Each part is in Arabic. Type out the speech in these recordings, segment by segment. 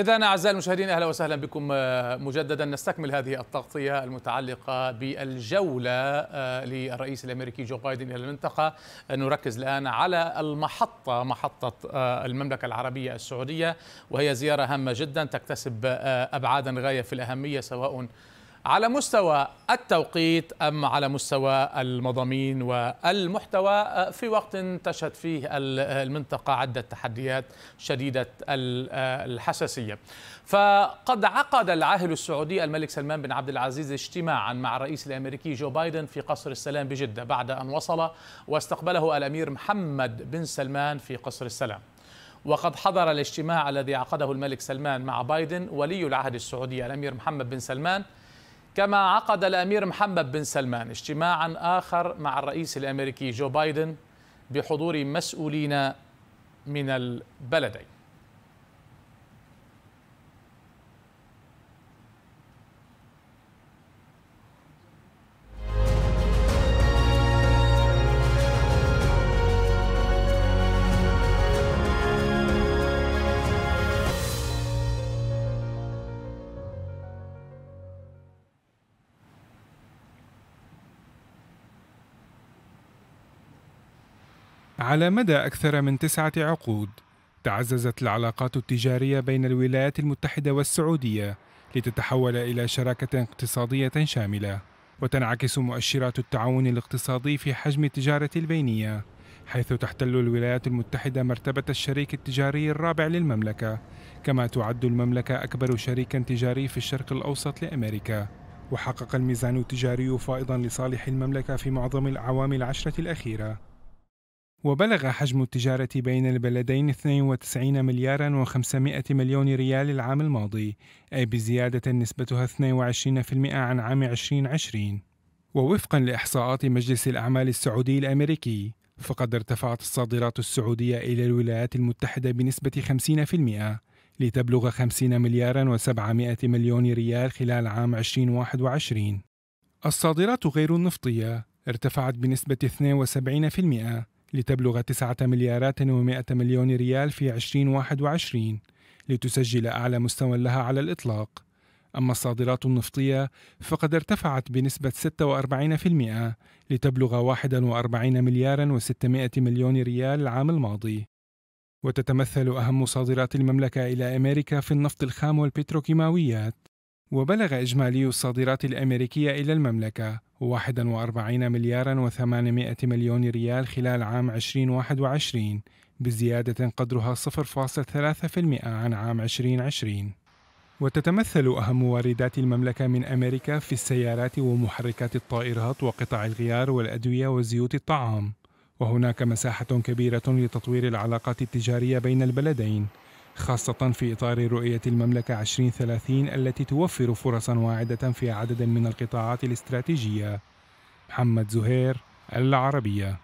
إذا أعزائي المشاهدين أهلا وسهلا بكم آه، مجددا نستكمل هذه التغطية المتعلقة بالجولة آه، للرئيس الأمريكي جو بايدن إلى المنطقة آه، نركز الآن على المحطة محطة المملكة العربية السعودية وهي زيارة هامة جدا تكتسب أبعادا غاية في الأهمية سواء على مستوى التوقيت أم على مستوى المضامين والمحتوى آه، في وقت تشهد فيه المنطقة عدة تحديات شديدة آه، الحساسية فقد عقد العاهل السعودي الملك سلمان بن عبد العزيز اجتماعا مع الرئيس الأمريكي جو بايدن في قصر السلام بجدة بعد أن وصل واستقبله الأمير محمد بن سلمان في قصر السلام وقد حضر الاجتماع الذي عقده الملك سلمان مع بايدن ولي العهد السعودي الأمير محمد بن سلمان كما عقد الامير محمد بن سلمان اجتماعا اخر مع الرئيس الامريكي جو بايدن بحضور مسؤولين من البلدين على مدى أكثر من تسعة عقود تعززت العلاقات التجارية بين الولايات المتحدة والسعودية لتتحول إلى شراكة اقتصادية شاملة وتنعكس مؤشرات التعاون الاقتصادي في حجم التجارة البينية حيث تحتل الولايات المتحدة مرتبة الشريك التجاري الرابع للمملكة كما تعد المملكة أكبر شريك تجاري في الشرق الأوسط لأمريكا وحقق الميزان التجاري فائضا لصالح المملكة في معظم الأعوام العشرة الأخيرة وبلغ حجم التجارة بين البلدين 92 مليارا و500 مليون ريال العام الماضي أي بزيادة نسبتها 22% عن عام 2020 ووفقا لإحصاءات مجلس الأعمال السعودي الأمريكي فقد ارتفعت الصادرات السعودية إلى الولايات المتحدة بنسبة 50% لتبلغ 50 مليارا و700 مليون ريال خلال عام 2021 الصادرات غير النفطية ارتفعت بنسبة 72% لتبلغ 9 مليارات و100 مليون ريال في 2021 لتسجل أعلى مستوى لها على الإطلاق أما الصادرات النفطية فقد ارتفعت بنسبة 46% لتبلغ 41 مليار و600 مليون ريال العام الماضي وتتمثل أهم صادرات المملكة إلى أمريكا في النفط الخام والبتروكيماويات وبلغ إجمالي الصادرات الأمريكية إلى المملكة 41 مليارا و800 مليون ريال خلال عام 2021 بزيادة قدرها 0.3% عن عام 2020 وتتمثل أهم واردات المملكة من أمريكا في السيارات ومحركات الطائرات وقطع الغيار والأدوية وزيوت الطعام وهناك مساحة كبيرة لتطوير العلاقات التجارية بين البلدين خاصة في إطار رؤية المملكة 2030 التي توفر فرصا واعدة في عدد من القطاعات الاستراتيجية محمد زهير العربية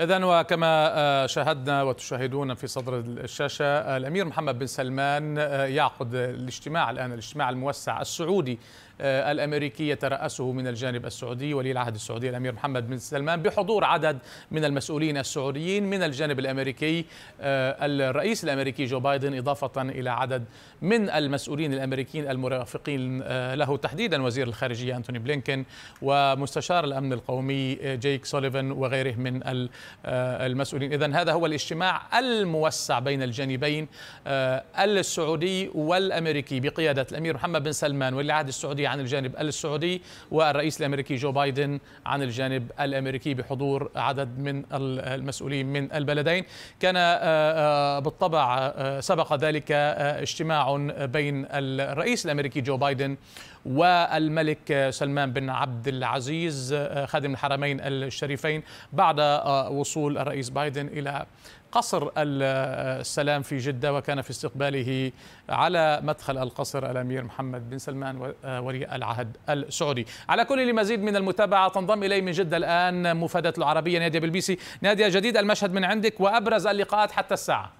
إذا وكما آه، شاهدنا وتشاهدون في صدر الشاشة آه، الأمير محمد بن سلمان آه، يعقد الاجتماع الآن الاجتماع الموسع السعودي الأمريكي يترأسه من الجانب السعودي ولي العهد السعودي الأمير محمد بن سلمان بحضور عدد من المسؤولين السعوديين من الجانب الأمريكي الرئيس الأمريكي جو بايدن إضافة إلى عدد من المسؤولين الأمريكيين المرافقين له تحديدا وزير الخارجية أنتوني بلينكن ومستشار الأمن القومي جيك سوليفان وغيره من المسؤولين آه، المسؤولين إذا هذا هو الاجتماع الموسع بين الجانبين آه، السعودي والأمريكي بقيادة الأمير محمد بن سلمان واللي عهد السعودية عن الجانب السعودي والرئيس الأمريكي جو بايدن عن الجانب الأمريكي بحضور عدد من المسؤولين من البلدين كان آه، بالطبع سبق ذلك اجتماع بين الرئيس الأمريكي جو بايدن والملك سلمان بن عبد العزيز آه، خادم الحرمين الشريفين بعد آه، وصول الرئيس بايدن إلى قصر السلام في جدة وكان في استقباله على مدخل القصر الأمير محمد بن سلمان آه، ولي العهد السعودي على كل لمزيد من المتابعة تنضم إلي من جدة الآن مفادة العربية نادية بالبيسي نادية جديد المشهد من عندك وأبرز اللقاءات حتى الساعة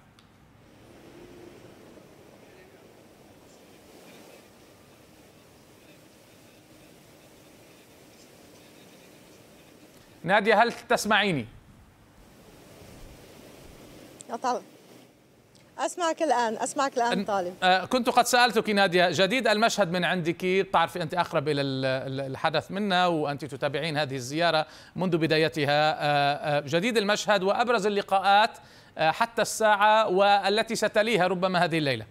نادية هل تسمعيني؟ طبعا اسمعك الان اسمعك الان طالب آه، كنت قد سالتك ناديه جديد المشهد من عندك بتعرفي انت اقرب الى الحدث منا وانت تتابعين هذه الزياره منذ بدايتها آه، آه، جديد المشهد وابرز اللقاءات حتى الساعه والتي ستليها ربما هذه الليله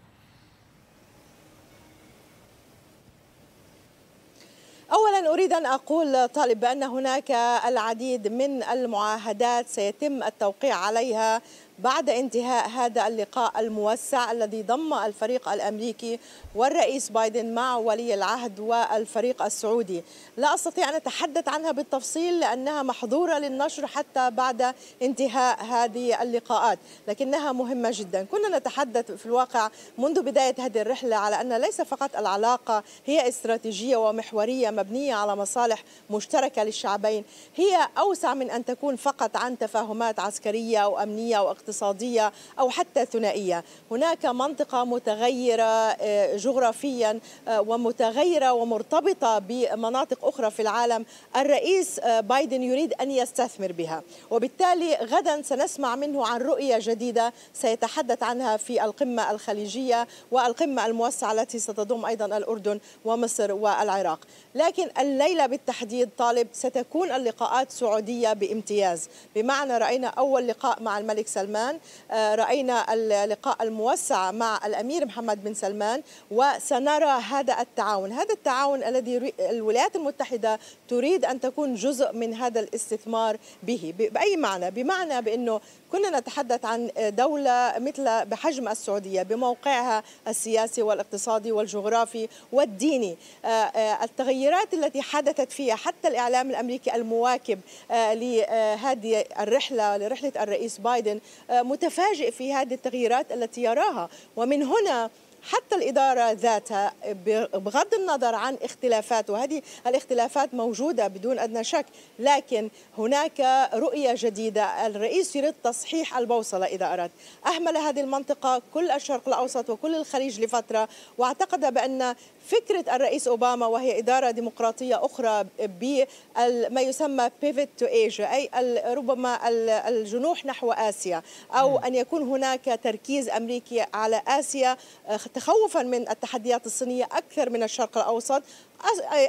اولا اريد ان اقول طالب بان هناك العديد من المعاهدات سيتم التوقيع عليها بعد انتهاء هذا اللقاء الموسع الذي ضم الفريق الامريكي والرئيس بايدن مع ولي العهد والفريق السعودي لا استطيع ان اتحدث عنها بالتفصيل لانها محظوره للنشر حتى بعد انتهاء هذه اللقاءات لكنها مهمه جدا كنا نتحدث في الواقع منذ بدايه هذه الرحله على ان ليس فقط العلاقه هي استراتيجيه ومحوريه مبنيه على مصالح مشتركه للشعبين هي اوسع من ان تكون فقط عن تفاهمات عسكريه وامنيه واقتصاديه اقتصادية أو حتى ثنائية هناك منطقة متغيرة آه، جغرافيا آه، ومتغيرة ومرتبطة بمناطق أخرى في العالم الرئيس آه، بايدن يريد أن يستثمر بها وبالتالي غدا سنسمع منه عن رؤية جديدة سيتحدث عنها في القمة الخليجية والقمة الموسعة التي ستضم أيضا الأردن ومصر والعراق لكن الليلة بالتحديد طالب ستكون اللقاءات سعودية بامتياز بمعنى رأينا أول لقاء مع الملك سلمان سلمان آه، راينا اللقاء الموسع مع الامير محمد بن سلمان وسنرى هذا التعاون هذا التعاون الذي الولايات المتحده تريد ان تكون جزء من هذا الاستثمار به باي معنى بمعنى بانه كنا نتحدث عن دولة مثل بحجم السعودية بموقعها السياسي والاقتصادي والجغرافي والديني آه، آه، التغيرات التي حدثت فيها حتى الإعلام الأمريكي المواكب آه، لهذه الرحلة لرحلة الرئيس بايدن متفاجئ في هذه التغييرات التي يراها ومن هنا حتى الإدارة ذاتها بغض النظر عن اختلافات وهذه الاختلافات موجودة بدون أدنى شك لكن هناك رؤية جديدة الرئيس يريد تصحيح البوصلة إذا أراد أهمل هذه المنطقة كل الشرق الأوسط وكل الخليج لفترة واعتقد بأن فكرة الرئيس أوباما وهي إدارة ديمقراطية أخرى بما يسمى بيفت تو إيجا أي ربما الجنوح نحو آسيا أو نعم. أن يكون هناك تركيز أمريكي على آسيا آه، تخوفا من التحديات الصينية أكثر من الشرق الأوسط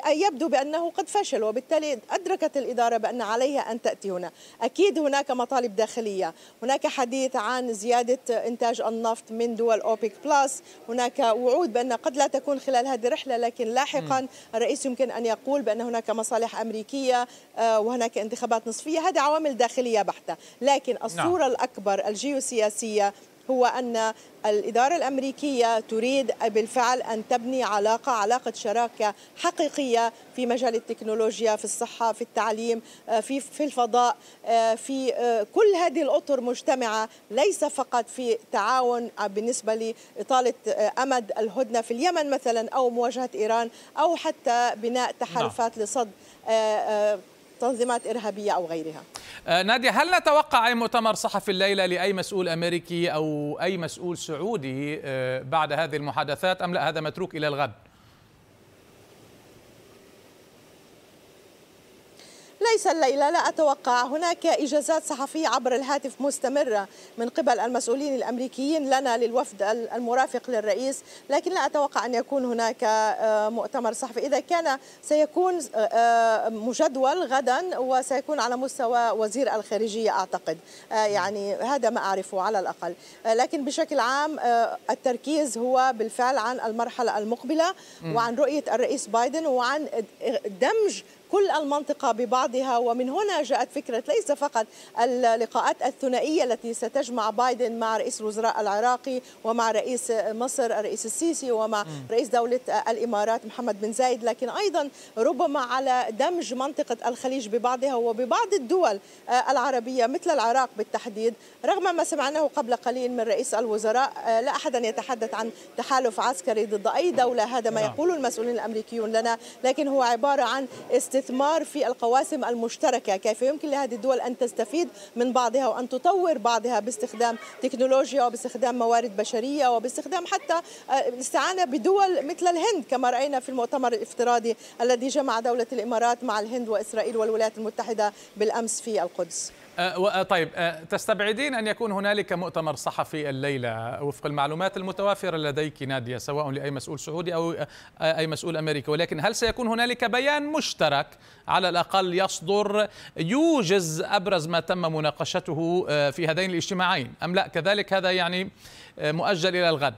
يبدو بأنه قد فشل وبالتالي أدركت الإدارة بأن عليها أن تأتي هنا أكيد هناك مطالب داخلية هناك حديث عن زيادة إنتاج النفط من دول أوبيك بلس هناك وعود بأن قد لا تكون خلال هذه الرحلة لكن لاحقا الرئيس يمكن أن يقول بأن هناك مصالح أمريكية آه، وهناك انتخابات نصفية هذه عوامل داخلية بحتة لكن نعم. الصورة الأكبر الجيوسياسية هو أن الإدارة الأمريكية تريد بالفعل أن تبني علاقة علاقة شراكة حقيقية في مجال التكنولوجيا في الصحة في التعليم آه، في في الفضاء آه، في آه، كل هذه الأطر مجتمعة ليس فقط في تعاون بالنسبة لإطالة أمد الهدنة في اليمن مثلا أو مواجهة إيران أو حتى بناء تحالفات نعم. لصد تنظيمات إرهابية أو غيرها آه، نادي هل نتوقع أي مؤتمر صحفي الليلة لأي مسؤول أمريكي أو أي مسؤول سعودي آه، بعد هذه المحادثات أم لا هذا متروك إلى الغد؟ ليس الليلة لا أتوقع هناك إجازات صحفية عبر الهاتف مستمرة من قبل المسؤولين الأمريكيين لنا للوفد المرافق للرئيس لكن لا أتوقع أن يكون هناك آه، مؤتمر صحفي إذا كان سيكون آه، آه، مجدول غدا وسيكون على مستوى وزير الخارجية أعتقد يعني هذا ما أعرفه على الأقل لكن بشكل عام التركيز هو بالفعل عن المرحلة المقبلة وعن رؤية الرئيس بايدن وعن دمج كل المنطقة ببعضها ومن هنا جاءت فكرة ليس فقط اللقاءات الثنائية التي ستجمع بايدن مع رئيس الوزراء العراقي ومع رئيس مصر الرئيس السيسي ومع رئيس دولة الإمارات محمد بن زايد لكن أيضا ربما على دمج منطقة الخليج ببعضها وببعض الدول العربية مثل العراق بالتحديد رغم ما سمعناه قبل قليل من رئيس الوزراء لا أحدا يتحدث عن تحالف عسكري ضد أي دولة هذا ما نعم. يقول المسؤولين الأمريكيون لنا لكن هو عبارة عن است الاستثمار في القواسم المشتركة كيف يمكن لهذه الدول أن تستفيد من بعضها وأن تطور بعضها باستخدام تكنولوجيا وباستخدام موارد بشرية وباستخدام حتى الاستعانة آه، بدول مثل الهند كما رأينا في المؤتمر الافتراضي الذي جمع دولة الإمارات مع الهند وإسرائيل والولايات المتحدة بالأمس في القدس أه، أه، طيب أه، تستبعدين أن يكون هنالك مؤتمر صحفي الليلة وفق المعلومات المتوافرة لديك نادية سواء لأي مسؤول سعودي أو أي مسؤول أمريكي ولكن هل سيكون هنالك بيان مشترك على الأقل يصدر يوجز أبرز ما تم مناقشته في هذين الاجتماعين أم لا كذلك هذا يعني مؤجل إلى الغد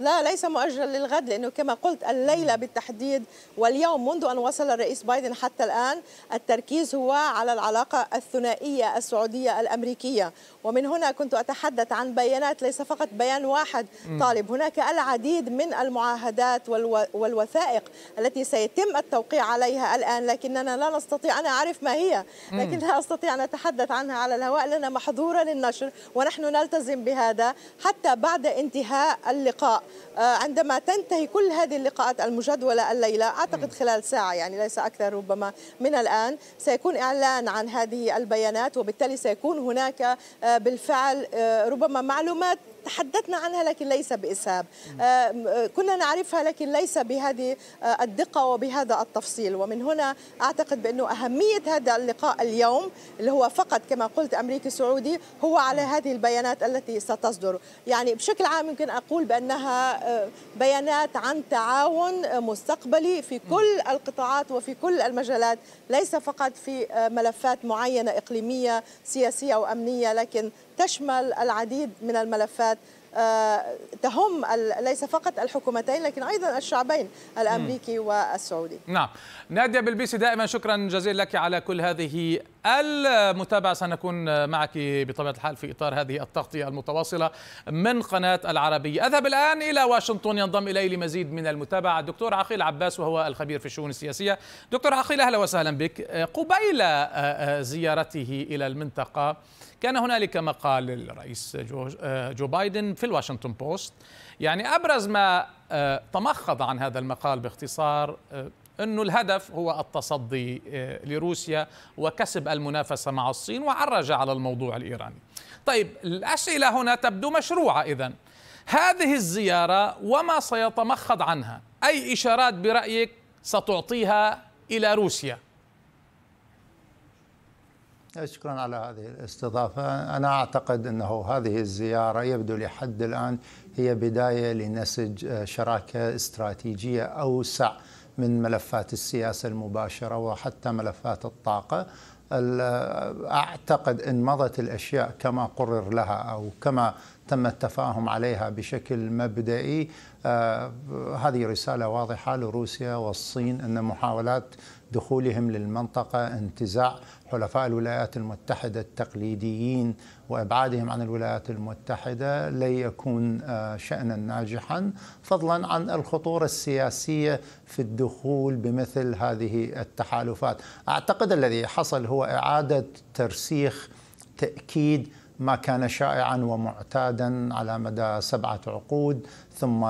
لا ليس مؤجل للغد لأنه كما قلت الليلة بالتحديد واليوم منذ أن وصل الرئيس بايدن حتى الآن التركيز هو على العلاقة الثنائية السعودية الأمريكية ومن هنا كنت أتحدث عن بيانات ليس فقط بيان واحد طالب هناك العديد من المعاهدات والوثائق التي سيتم التوقيع عليها الآن لكننا لا نستطيع أنا أعرف ما هي لكن لا أستطيع أن أتحدث عنها على الهواء لأنها محظورة للنشر ونحن نلتزم بهذا حتى بعد انتهاء اللقاء آه، عندما تنتهي كل هذه اللقاءات المجدولة الليلة أعتقد خلال ساعة يعني ليس أكثر ربما من الآن سيكون إعلان عن هذه البيانات وبالتالي سيكون هناك آه، بالفعل آه، ربما معلومات تحدثنا عنها لكن ليس بإسهاب آه، آه، كنا نعرفها لكن ليس بهذه الدقة وبهذا التفصيل ومن هنا أعتقد بأنه أهمية هذا اللقاء اليوم اللي هو فقط كما قلت أمريكي سعودي هو على نعم. هذه البيانات التي ستصدر يعني بشكل عام يمكن أقول بأنها بيانات عن تعاون مستقبلي في نعم. كل القطاعات وفي كل المجالات ليس فقط في ملفات معينة إقليمية سياسية وأمنية لكن ولكن تشمل العديد من الملفات آه، تهم ليس فقط الحكومتين لكن ايضا الشعبين الامريكي والسعودي. نعم. ناديه بالبيسي دائما شكرا جزيلا لك على كل هذه المتابعه سنكون معك بطبيعه الحال في اطار هذه التغطيه المتواصله من قناه العربيه. اذهب الان الى واشنطن ينضم الي لمزيد من المتابعه الدكتور عقيل عباس وهو الخبير في الشؤون السياسيه. دكتور عقيل اهلا وسهلا بك. قبيل آه، آه، زيارته الى المنطقه كان هنالك مقال للرئيس جو, بايدن في الواشنطن بوست يعني أبرز ما آه، تمخض عن هذا المقال باختصار آه، أنه الهدف هو التصدي آه، لروسيا وكسب المنافسة مع الصين وعرج على الموضوع الإيراني طيب الأسئلة هنا تبدو مشروعة إذا هذه الزيارة وما سيتمخض عنها أي إشارات برأيك ستعطيها إلى روسيا شكرا على هذه الاستضافة أنا أعتقد أنه هذه الزيارة يبدو لحد الآن هي بداية لنسج آه، شراكة استراتيجية أوسع من ملفات السياسة المباشرة وحتى ملفات الطاقة آه، أعتقد أن مضت الأشياء كما قرر لها أو كما تم التفاهم عليها بشكل مبدئي آه، هذه رسالة واضحة لروسيا والصين أن محاولات دخولهم للمنطقة انتزاع حلفاء الولايات المتحدة التقليديين وإبعادهم عن الولايات المتحدة لن يكون آه، شأنا ناجحا فضلا عن الخطورة السياسية في الدخول بمثل هذه التحالفات أعتقد الذي حصل هو إعادة ترسيخ تأكيد ما كان شائعا ومعتادا على مدى سبعه عقود ثم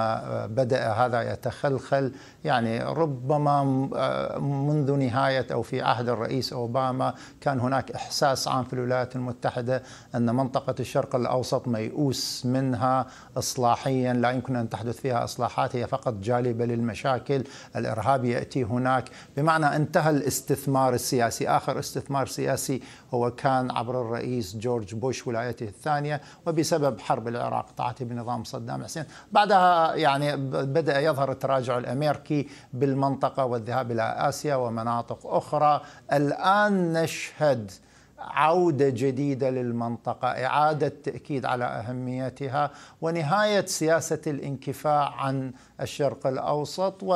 بدأ هذا يتخلخل يعني ربما آه، منذ نهاية أو في عهد الرئيس أوباما كان هناك إحساس عام في الولايات المتحدة أن منطقة الشرق الأوسط ميؤوس منها إصلاحيا لا يمكن أن تحدث فيها إصلاحات هي فقط جالبة للمشاكل الإرهاب يأتي هناك بمعنى انتهى الاستثمار السياسي آخر استثمار سياسي هو كان عبر الرئيس جورج بوش ولايته الثانية وبسبب حرب العراق تعاتي بنظام صدام حسين بعدها بعدها يعني بدأ يظهر التراجع الأمريكي بالمنطقة والذهاب إلى آسيا ومناطق أخرى الآن نشهد عوده جديده للمنطقه، اعاده تاكيد على اهميتها ونهايه سياسه الانكفاء عن الشرق الاوسط و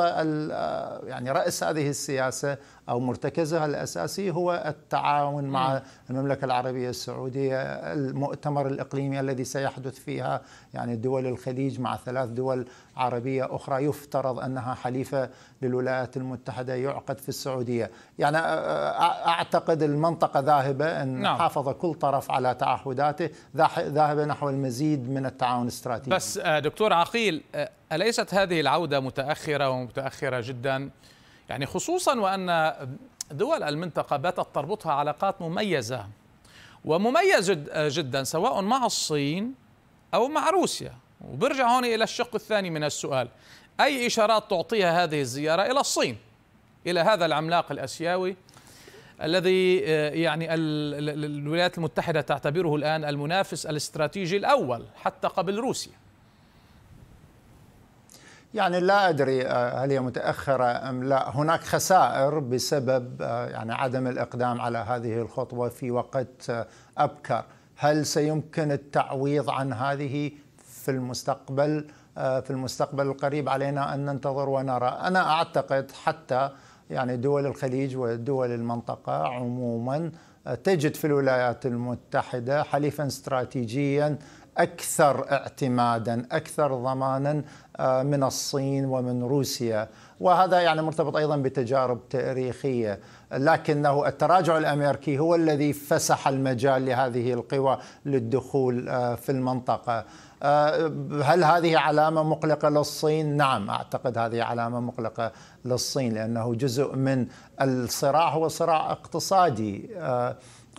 يعني راس هذه السياسه أو مرتكزها الأساسي هو التعاون مع المملكة العربية السعودية المؤتمر الإقليمي الذي سيحدث فيها يعني دول الخليج مع ثلاث دول عربية أخرى يفترض أنها حليفة للولايات المتحدة يعقد في السعودية يعني أعتقد المنطقة ذاهبة أن نعم. حافظ كل طرف على تعهداته ذاهبة نحو المزيد من التعاون الاستراتيجي بس دكتور عقيل أليست هذه العودة متأخرة ومتأخرة جداً يعني خصوصا وأن دول المنطقة باتت تربطها علاقات مميزة ومميزة جدا سواء مع الصين أو مع روسيا وبرجع هون إلى الشق الثاني من السؤال أي إشارات تعطيها هذه الزيارة إلى الصين إلى هذا العملاق الأسيوي الذي آه، يعني الولايات المتحدة تعتبره الآن المنافس الاستراتيجي الأول حتى قبل روسيا يعني لا أدري آه، هل هي متأخرة أم لا هناك خسائر بسبب آه، يعني عدم الإقدام على هذه الخطوة في وقت آه، أبكر هل سيمكن التعويض عن هذه في المستقبل في المستقبل القريب علينا أن ننتظر ونرى أنا أعتقد حتى يعني دول الخليج ودول المنطقة عموما تجد في الولايات المتحدة حليفا استراتيجيا اكثر اعتمادا اكثر ضمانا آه، من الصين ومن روسيا وهذا يعني مرتبط ايضا بتجارب تاريخيه لكنه التراجع الامريكي هو الذي فسح المجال لهذه القوى للدخول آه، في المنطقه آه، هل هذه علامه مقلقه للصين؟ نعم اعتقد هذه علامه مقلقه للصين لانه جزء من الصراع هو صراع اقتصادي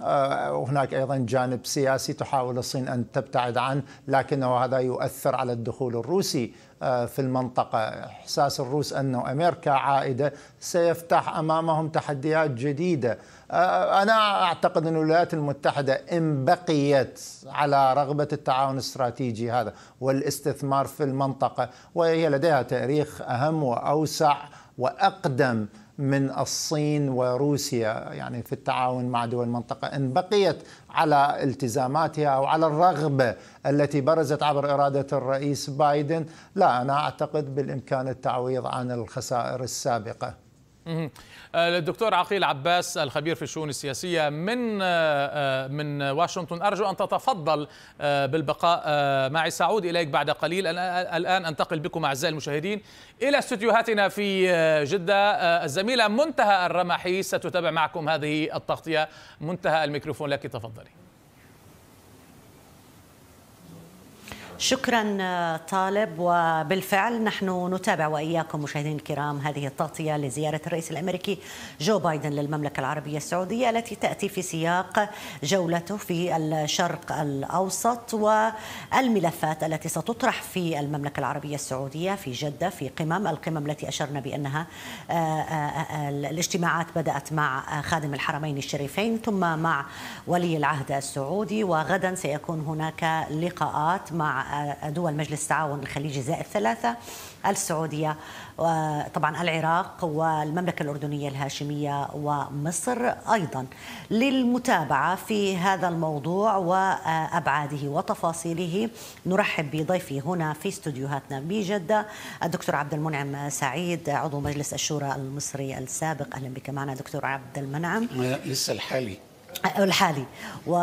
آه، هناك ايضا جانب سياسي تحاول الصين ان تبتعد عنه لكنه هذا يؤثر على الدخول الروسي آه، في المنطقه احساس الروس انه امريكا عائده سيفتح امامهم تحديات جديده آه، انا اعتقد ان الولايات المتحده ان بقيت على رغبه التعاون الاستراتيجي هذا والاستثمار في المنطقه وهي لديها تاريخ اهم واوسع واقدم من الصين وروسيا يعني في التعاون مع دول المنطقة إن بقيت على التزاماتها أو على الرغبة التي برزت عبر إرادة الرئيس بايدن لا أنا أعتقد بالإمكان التعويض عن الخسائر السابقة الدكتور آه، عقيل عباس الخبير في الشؤون السياسيه من آه، آه، من واشنطن ارجو ان تتفضل بالبقاء معي ساعود اليك بعد قليل الان انتقل بكم اعزائي المشاهدين الى استديوهاتنا في جده الزميله منتهى الرمحي ستتابع معكم هذه التغطيه منتهى الميكروفون لك تفضلي شكرا طالب وبالفعل نحن نتابع واياكم مشاهدينا الكرام هذه التغطيه لزياره الرئيس الامريكي جو بايدن للمملكه العربيه السعوديه التي تاتي في سياق جولته في الشرق الاوسط والملفات التي ستطرح في المملكه العربيه السعوديه في جده في قمم القمم التي اشرنا بانها آه، آه، آه، الاجتماعات بدات مع خادم الحرمين الشريفين ثم مع ولي العهد السعودي وغدا سيكون هناك لقاءات مع آه، دول مجلس التعاون الخليجي زائد ثلاثة السعودية طبعا العراق والمملكة الأردنية الهاشمية ومصر أيضا للمتابعة في هذا الموضوع وأبعاده وتفاصيله نرحب بضيفي هنا في استوديوهاتنا بجدة الدكتور عبد المنعم سعيد عضو مجلس الشورى المصري السابق أهلا بك معنا دكتور عبد المنعم لسه الحالي الحالي وان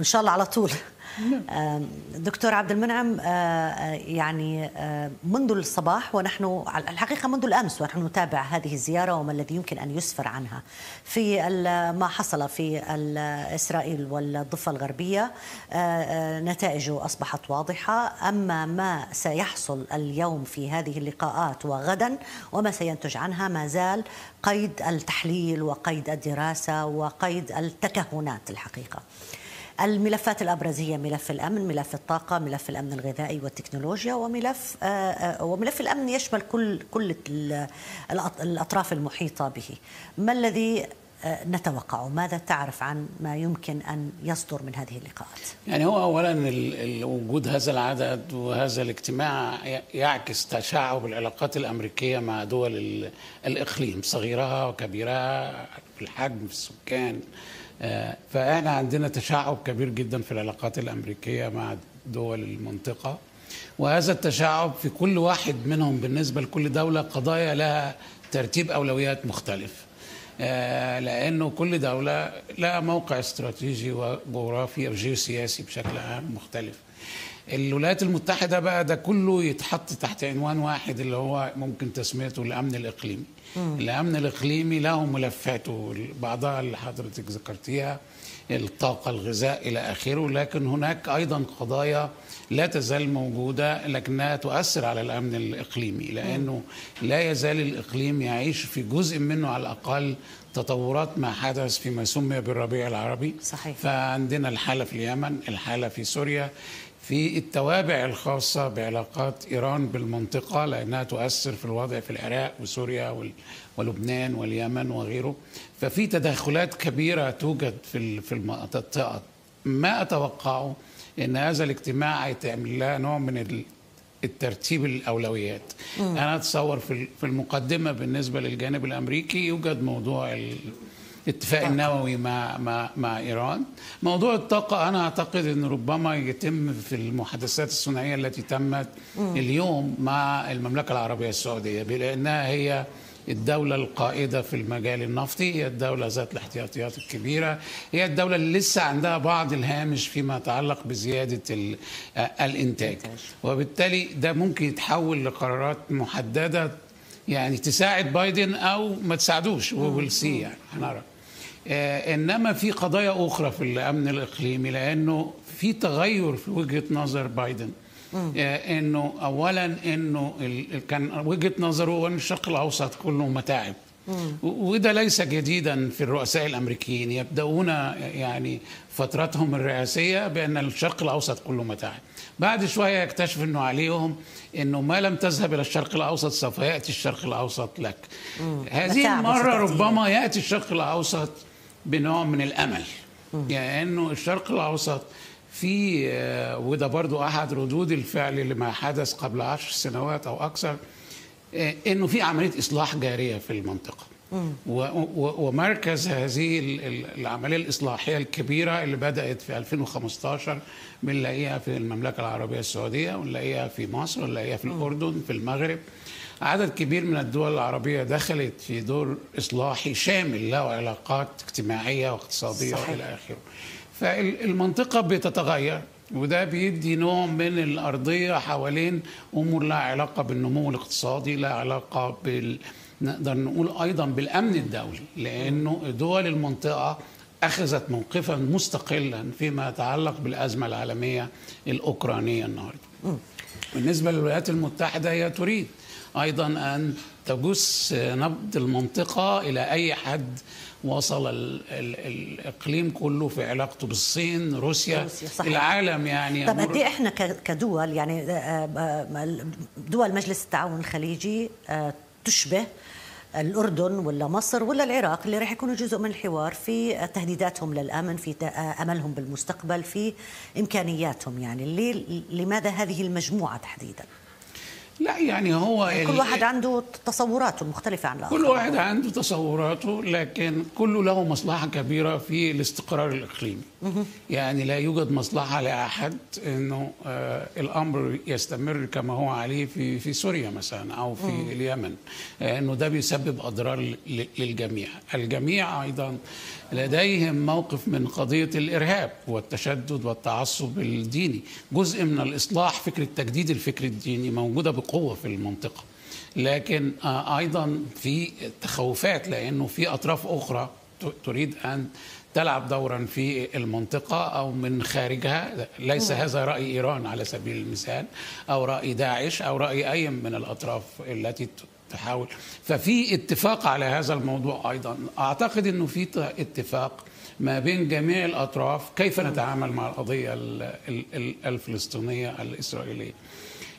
آه، شاء الله على طول نعم. دكتور عبد المنعم آه، آه، يعني آه، منذ الصباح ونحن الحقيقة منذ الأمس ونحن نتابع هذه الزيارة وما الذي يمكن أن يسفر عنها في ما حصل في إسرائيل والضفة الغربية نتائجه أصبحت واضحة أما ما سيحصل اليوم في هذه اللقاءات وغدا وما سينتج عنها ما زال قيد التحليل وقيد الدراسة وقيد التكهنات الحقيقة الملفات الابرز هي ملف الامن، ملف الطاقه، ملف الامن الغذائي والتكنولوجيا وملف آه، آه، وملف الامن يشمل كل كل الاطراف المحيطه به. ما الذي آه، نتوقعه ماذا تعرف عن ما يمكن أن يصدر من هذه اللقاءات يعني هو أولا وجود هذا العدد وهذا الاجتماع يعكس تشعب العلاقات الأمريكية مع دول الإقليم صغيرها وكبيرها الحجم السكان آه، فاحنا عندنا تشعب كبير جدا في العلاقات الامريكيه مع دول المنطقه وهذا التشعب في كل واحد منهم بالنسبه لكل دوله قضايا لها ترتيب اولويات مختلف آه، لانه كل دوله لها موقع استراتيجي وجغرافي او جيوسياسي بشكل عام مختلف الولايات المتحده بقى ده كله يتحط تحت عنوان واحد اللي هو ممكن تسميته الامن الاقليمي الامن الاقليمي له ملفاته بعضها اللي حضرتك ذكرتيها الطاقه الغذاء الى اخره لكن هناك ايضا قضايا لا تزال موجوده لكنها تؤثر على الامن الاقليمي لانه لا يزال الاقليم يعيش في جزء منه على الاقل تطورات ما حدث فيما سمي بالربيع العربي صحيح فعندنا الحاله في اليمن الحاله في سوريا في التوابع الخاصة بعلاقات إيران بالمنطقة لأنها تؤثر في الوضع في العراق وسوريا ولبنان واليمن وغيره ففي تدخلات كبيرة توجد في المنطقة ما أتوقعه أن هذا الاجتماع هيتعمل لها نوع من الترتيب الأولويات أنا أتصور في المقدمة بالنسبة للجانب الأمريكي يوجد موضوع الاتفاق النووي مع مع مع ايران موضوع الطاقه انا اعتقد ان ربما يتم في المحادثات الصناعيه التي تمت اليوم مع المملكه العربيه السعوديه لانها هي الدولة القائدة في المجال النفطي هي الدولة ذات الاحتياطيات الكبيرة هي الدولة اللي لسه عندها بعض الهامش فيما يتعلق بزيادة آه، الإنتاج وبالتالي ده ممكن يتحول لقرارات محددة يعني تساعد بايدن أو ما تساعدوش ويل سي يعني هنعرف آه، انما في قضايا اخرى في الامن الاقليمي لانه في تغير في وجهه نظر بايدن آه، انه اولا انه كان وجهه نظره هو ان الشرق الاوسط كله متاعب وده ليس جديدا في الرؤساء الامريكيين يبداون يعني فترتهم الرئاسيه بان الشرق الاوسط كله متاعب بعد شويه يكتشف انه عليهم انه ما لم تذهب الى الشرق الاوسط سوف ياتي الشرق الاوسط لك هذه المره ربما ياتي الشرق الاوسط بنوع من الامل لانه يعني الشرق الاوسط في آه، وده برضو احد ردود الفعل لما حدث قبل عشر سنوات او اكثر آه، انه في عمليه اصلاح جاريه في المنطقه ومركز هذه العمليه الاصلاحيه الكبيره اللي بدات في 2015 بنلاقيها في المملكه العربيه السعوديه ونلاقيها في مصر ونلاقيها في الاردن في المغرب عدد كبير من الدول العربية دخلت في دور إصلاحي شامل له علاقات اجتماعية واقتصادية صحيح. آخره فالمنطقة بتتغير وده بيدي نوع من الأرضية حوالين أمور لها علاقة بالنمو الاقتصادي لها علاقة بال نقدر نقول أيضا بالأمن الدولي لأنه دول المنطقة أخذت موقفا مستقلا فيما يتعلق بالأزمة العالمية الأوكرانية النهاردة بالنسبة للولايات المتحدة هي تريد أيضا أن تجس نبض المنطقة إلى أي حد وصل الإقليم كله في علاقته بالصين روسيا, روسيا صحيح. العالم يعني طب قد إيه إحنا كدول يعني آه، آه، دول مجلس التعاون الخليجي آه، تشبه الاردن ولا مصر ولا العراق اللي راح يكونوا جزء من الحوار في تهديداتهم للامن في املهم بالمستقبل في امكانياتهم يعني اللي لماذا هذه المجموعه تحديدا؟ لا يعني هو كل واحد عنده تصوراته مختلفة عن الآخر كل واحد عنده تصوراته لكن كله له مصلحة كبيرة في الاستقرار الإقليمي يعني لا يوجد مصلحة لأحد أنه آه الأمر يستمر كما هو عليه في, في سوريا مثلا أو في اليمن لأنه أنه ده بيسبب أضرار للجميع الجميع أيضا لديهم موقف من قضية الإرهاب والتشدد والتعصب الديني جزء من الإصلاح فكرة تجديد الفكر الديني موجودة بقوة في المنطقة لكن آه، أيضا في تخوفات لأنه في أطراف أخرى تريد أن تلعب دورا في المنطقة أو من خارجها ليس نعم. هذا رأي إيران على سبيل المثال أو رأي داعش أو رأي أي من الأطراف التي تحاول ففي اتفاق على هذا الموضوع ايضا اعتقد انه في اتفاق ما بين جميع الاطراف كيف نتعامل مع القضيه الفلسطينيه الاسرائيليه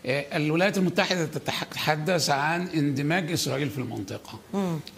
آه، الولايات المتحدة تتحدث عن اندماج إسرائيل في المنطقة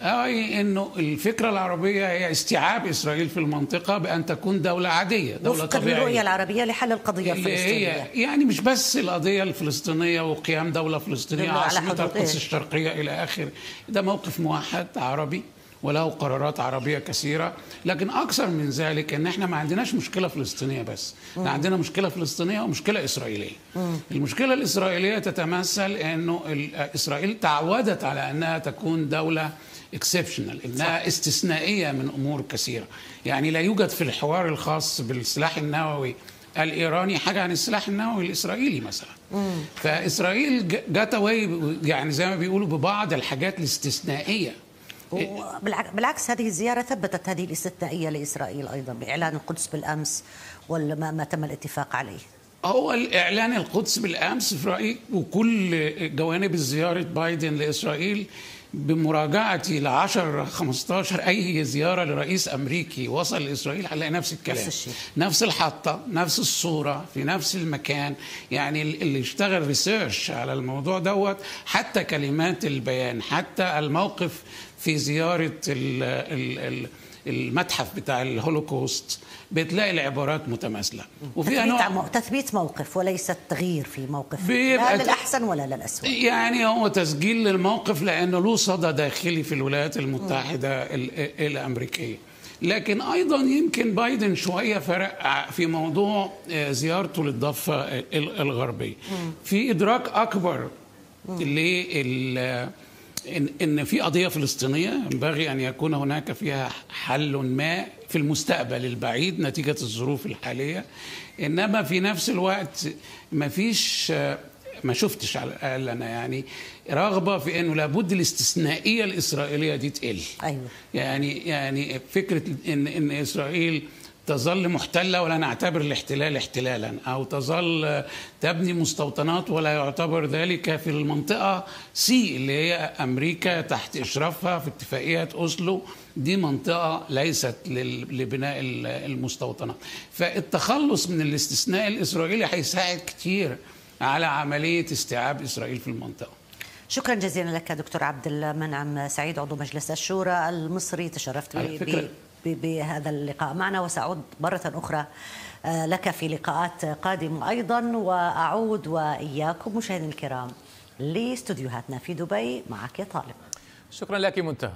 أي أنه الفكرة العربية هي استيعاب إسرائيل في المنطقة بأن تكون دولة عادية دولة وفق طبيعية الرؤية العربية لحل القضية الفلسطينية يعني مش بس القضية الفلسطينية وقيام دولة فلسطينية حدود القدس الشرقية إلى آخره ده موقف موحد عربي وله قرارات عربيه كثيره لكن اكثر من ذلك ان احنا ما عندناش مشكله فلسطينيه بس احنا عندنا مشكله فلسطينيه ومشكله اسرائيليه مم. المشكله الاسرائيليه تتمثل انه اسرائيل تعودت على انها تكون دوله اكسبشنال انها صح. استثنائيه من امور كثيره يعني لا يوجد في الحوار الخاص بالسلاح النووي الايراني حاجه عن السلاح النووي الاسرائيلي مثلا مم. فاسرائيل جت يعني زي ما بيقولوا ببعض الحاجات الاستثنائيه بالعكس هذه الزيارة ثبتت هذه الاستثنائية لإسرائيل أيضا بإعلان القدس بالأمس وما ما تم الاتفاق عليه هو الإعلان القدس بالأمس في رأيي وكل جوانب زيارة بايدن لإسرائيل بمراجعتي ل 10 15 اي زياره لرئيس امريكي وصل لاسرائيل هنلاقي نفس الكلام نفس, الشيء. نفس الحطه نفس الصوره في نفس المكان يعني اللي اشتغل ريسيرش على الموضوع دوت حتى كلمات البيان حتى الموقف في زياره المتحف بتاع الهولوكوست بتلاقي العبارات متماثله وفيها تثبيت نوع تثبيت موقف وليس تغيير في موقف بيبقى لا للاحسن ولا للاسوء يعني هو تسجيل للموقف لانه له صدى داخلي في الولايات المتحده الامريكيه لكن ايضا يمكن بايدن شويه فرق في موضوع آه، زيارته للضفه الغربيه في ادراك اكبر لل إن, إن في قضية فلسطينية ينبغي أن يكون هناك فيها حل ما في المستقبل البعيد نتيجة الظروف الحالية إنما في نفس الوقت ما فيش ما شفتش على الاقل انا يعني رغبه في انه لابد الاستثنائيه الاسرائيليه دي تقل. ايوه يعني يعني فكره ان ان اسرائيل تظل محتلة ولا نعتبر الاحتلال احتلالا أو تظل تبني مستوطنات ولا يعتبر ذلك في المنطقة سي اللي هي أمريكا تحت إشرافها في اتفاقية أوسلو دي منطقة ليست لبناء المستوطنات فالتخلص من الاستثناء الإسرائيلي هيساعد كتير على عملية استيعاب إسرائيل في المنطقة شكرا جزيلا لك دكتور عبد المنعم سعيد عضو مجلس الشورى المصري تشرفت بي بهذا اللقاء معنا وسأعود مرة أخرى آه، لك في لقاءات قادمة أيضا وأعود وإياكم مشاهدينا الكرام لاستديوهاتنا في دبي معك يا طالب شكرا لك منتهى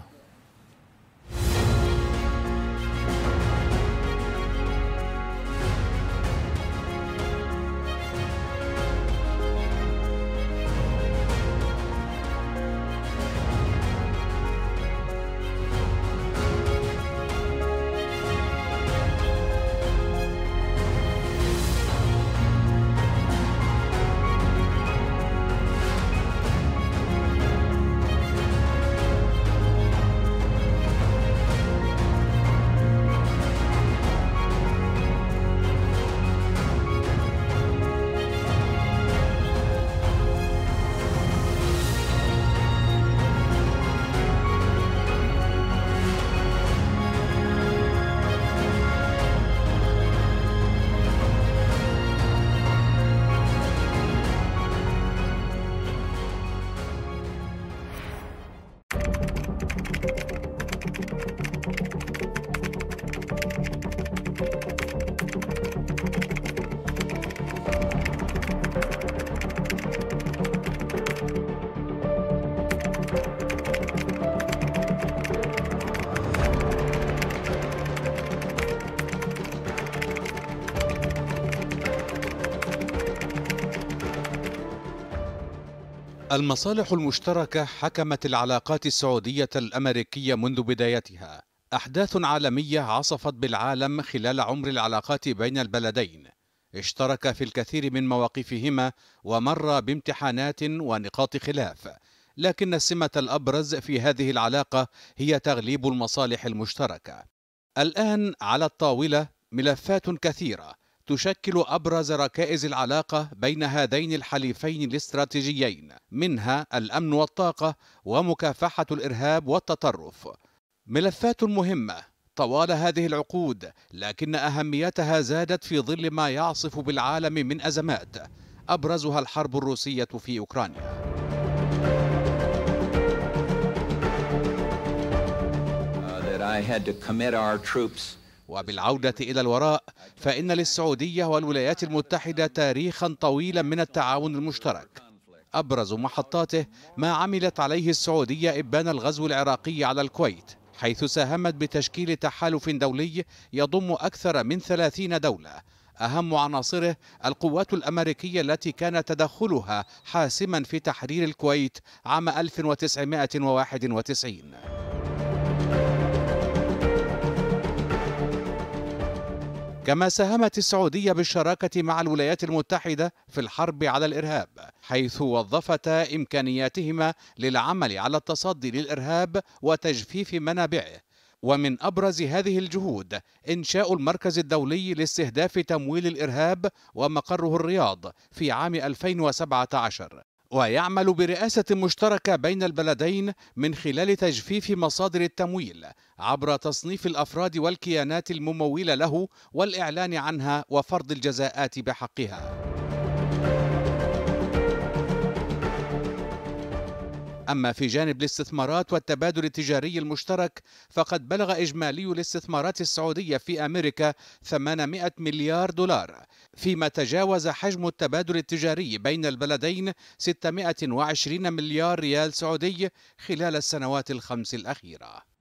المصالح المشتركة حكمت العلاقات السعودية الأمريكية منذ بدايتها أحداث عالمية عصفت بالعالم خلال عمر العلاقات بين البلدين اشترك في الكثير من مواقفهما ومر بامتحانات ونقاط خلاف لكن السمة الأبرز في هذه العلاقة هي تغليب المصالح المشتركة الآن على الطاولة ملفات كثيرة تشكل أبرز ركائز العلاقة بين هذين الحليفين الاستراتيجيين منها الأمن والطاقة ومكافحة الإرهاب والتطرف ملفات مهمة طوال هذه العقود لكن أهميتها زادت في ظل ما يعصف بالعالم من أزمات أبرزها الحرب الروسية في أوكرانيا uh, I had to commit our troops وبالعودة إلى الوراء فإن للسعودية والولايات المتحدة تاريخا طويلا من التعاون المشترك أبرز محطاته ما عملت عليه السعودية إبان الغزو العراقي على الكويت حيث ساهمت بتشكيل تحالف دولي يضم أكثر من ثلاثين دولة أهم عناصره القوات الأمريكية التي كان تدخلها حاسما في تحرير الكويت عام 1991 كما ساهمت السعودية بالشراكة مع الولايات المتحدة في الحرب على الإرهاب حيث وظفتا إمكانياتهما للعمل على التصدي للإرهاب وتجفيف منابعه ومن أبرز هذه الجهود إنشاء المركز الدولي لاستهداف تمويل الإرهاب ومقره الرياض في عام 2017 ويعمل برئاسة مشتركة بين البلدين من خلال تجفيف مصادر التمويل عبر تصنيف الأفراد والكيانات الممولة له والإعلان عنها وفرض الجزاءات بحقها أما في جانب الاستثمارات والتبادل التجاري المشترك فقد بلغ إجمالي الاستثمارات السعودية في أمريكا 800 مليار دولار فيما تجاوز حجم التبادل التجاري بين البلدين 620 مليار ريال سعودي خلال السنوات الخمس الأخيرة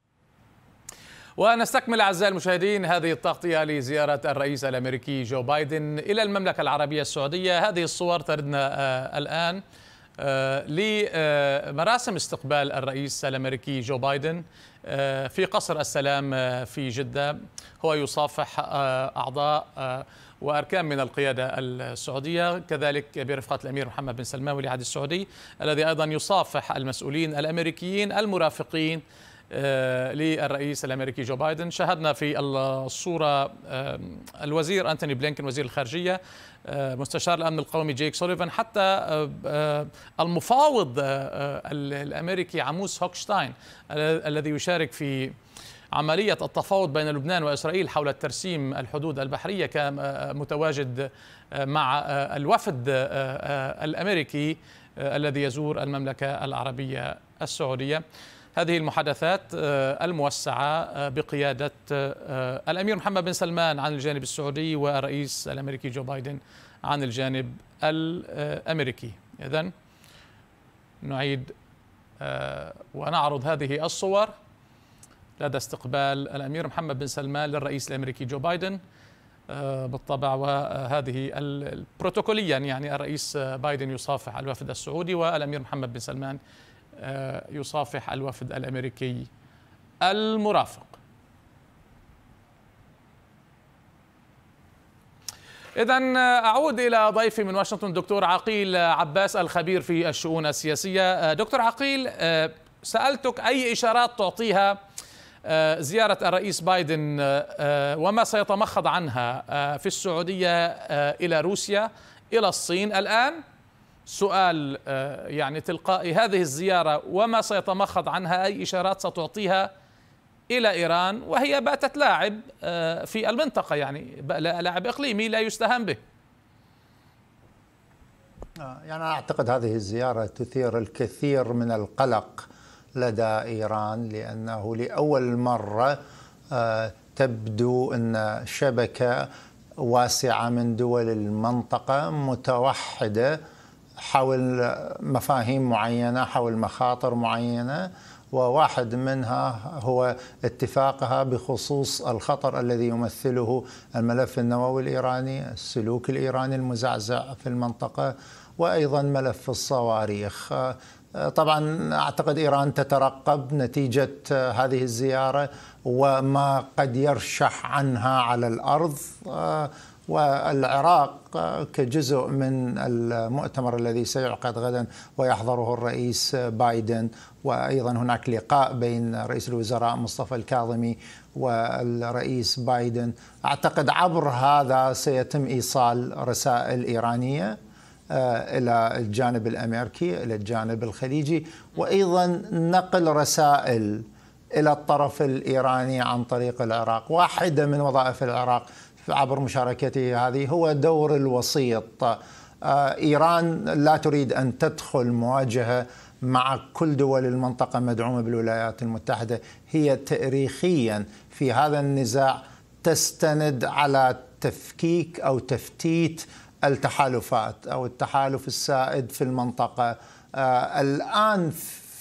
ونستكمل أعزائي المشاهدين هذه التغطية لزيارة الرئيس الأمريكي جو بايدن إلى المملكة العربية السعودية هذه الصور تردنا آه، الآن آه، لمراسم استقبال الرئيس الامريكي جو بايدن آه، في قصر السلام آه، في جده هو يصافح اعضاء واركان من القياده السعوديه كذلك برفقه الامير محمد بن سلمان ولي عهد السعودي الذي ايضا يصافح المسؤولين الامريكيين المرافقين آه، للرئيس الامريكي جو بايدن شاهدنا في الصوره الوزير انتوني بلينكن وزير الخارجيه آه، مستشار الامن القومي جيك سوليفان حتى آه، المفاوض الامريكي عموس هوكشتاين الذي يشارك في عملية التفاوض بين لبنان وإسرائيل حول الترسيم الحدود البحرية كمتواجد مع الوفد الأمريكي الذي يزور المملكة العربية السعودية هذه المحادثات آه، الموسعة آه، بقيادة آه، الأمير محمد بن سلمان عن الجانب السعودي والرئيس الأمريكي جو بايدن عن الجانب الأمريكي إذا نعيد ونعرض هذه الصور لدى استقبال الأمير محمد بن سلمان للرئيس الأمريكي جو بايدن بالطبع وهذه البروتوكوليا يعني الرئيس بايدن يصافح الوفد السعودي والأمير محمد بن سلمان آه، يصافح الوفد الامريكي المرافق إذا آه، أعود إلى ضيفي من واشنطن دكتور عقيل عباس الخبير في الشؤون السياسية آه، دكتور عقيل سألتك أي إشارات تعطيها زيارة الرئيس بايدن وما سيتمخض عنها في السعودية إلى روسيا إلى الصين الآن سؤال آه، يعني تلقائي هذه الزيارة وما سيتمخض عنها أي إشارات ستعطيها إلى إيران وهي باتت لاعب آه، في المنطقة يعني لاعب إقليمي لا يستهان به آه، يعني أعتقد هذه الزيارة تثير الكثير من القلق لدى إيران لأنه لأول مرة تبدو أن شبكة واسعة من دول المنطقة متوحدة حول مفاهيم معينه حول مخاطر معينه وواحد منها هو اتفاقها بخصوص الخطر الذي يمثله الملف النووي الايراني، السلوك الايراني المزعزع في المنطقه وايضا ملف الصواريخ. طبعا اعتقد ايران تترقب نتيجه هذه الزياره وما قد يرشح عنها على الارض والعراق كجزء من المؤتمر الذي سيعقد غدا ويحضره الرئيس بايدن وايضا هناك لقاء بين رئيس الوزراء مصطفى الكاظمي والرئيس بايدن اعتقد عبر هذا سيتم ايصال رسائل ايرانيه آه، الى الجانب الامريكي الى الجانب الخليجي وايضا نقل رسائل الى الطرف الايراني عن طريق العراق واحده من وظائف العراق عبر مشاركته هذه هو دور الوسيط آه، ايران لا تريد ان تدخل مواجهه مع كل دول المنطقه مدعومه بالولايات المتحده هي تاريخيا في هذا النزاع تستند على تفكيك او تفتيت التحالفات او التحالف السائد في المنطقه آه، الان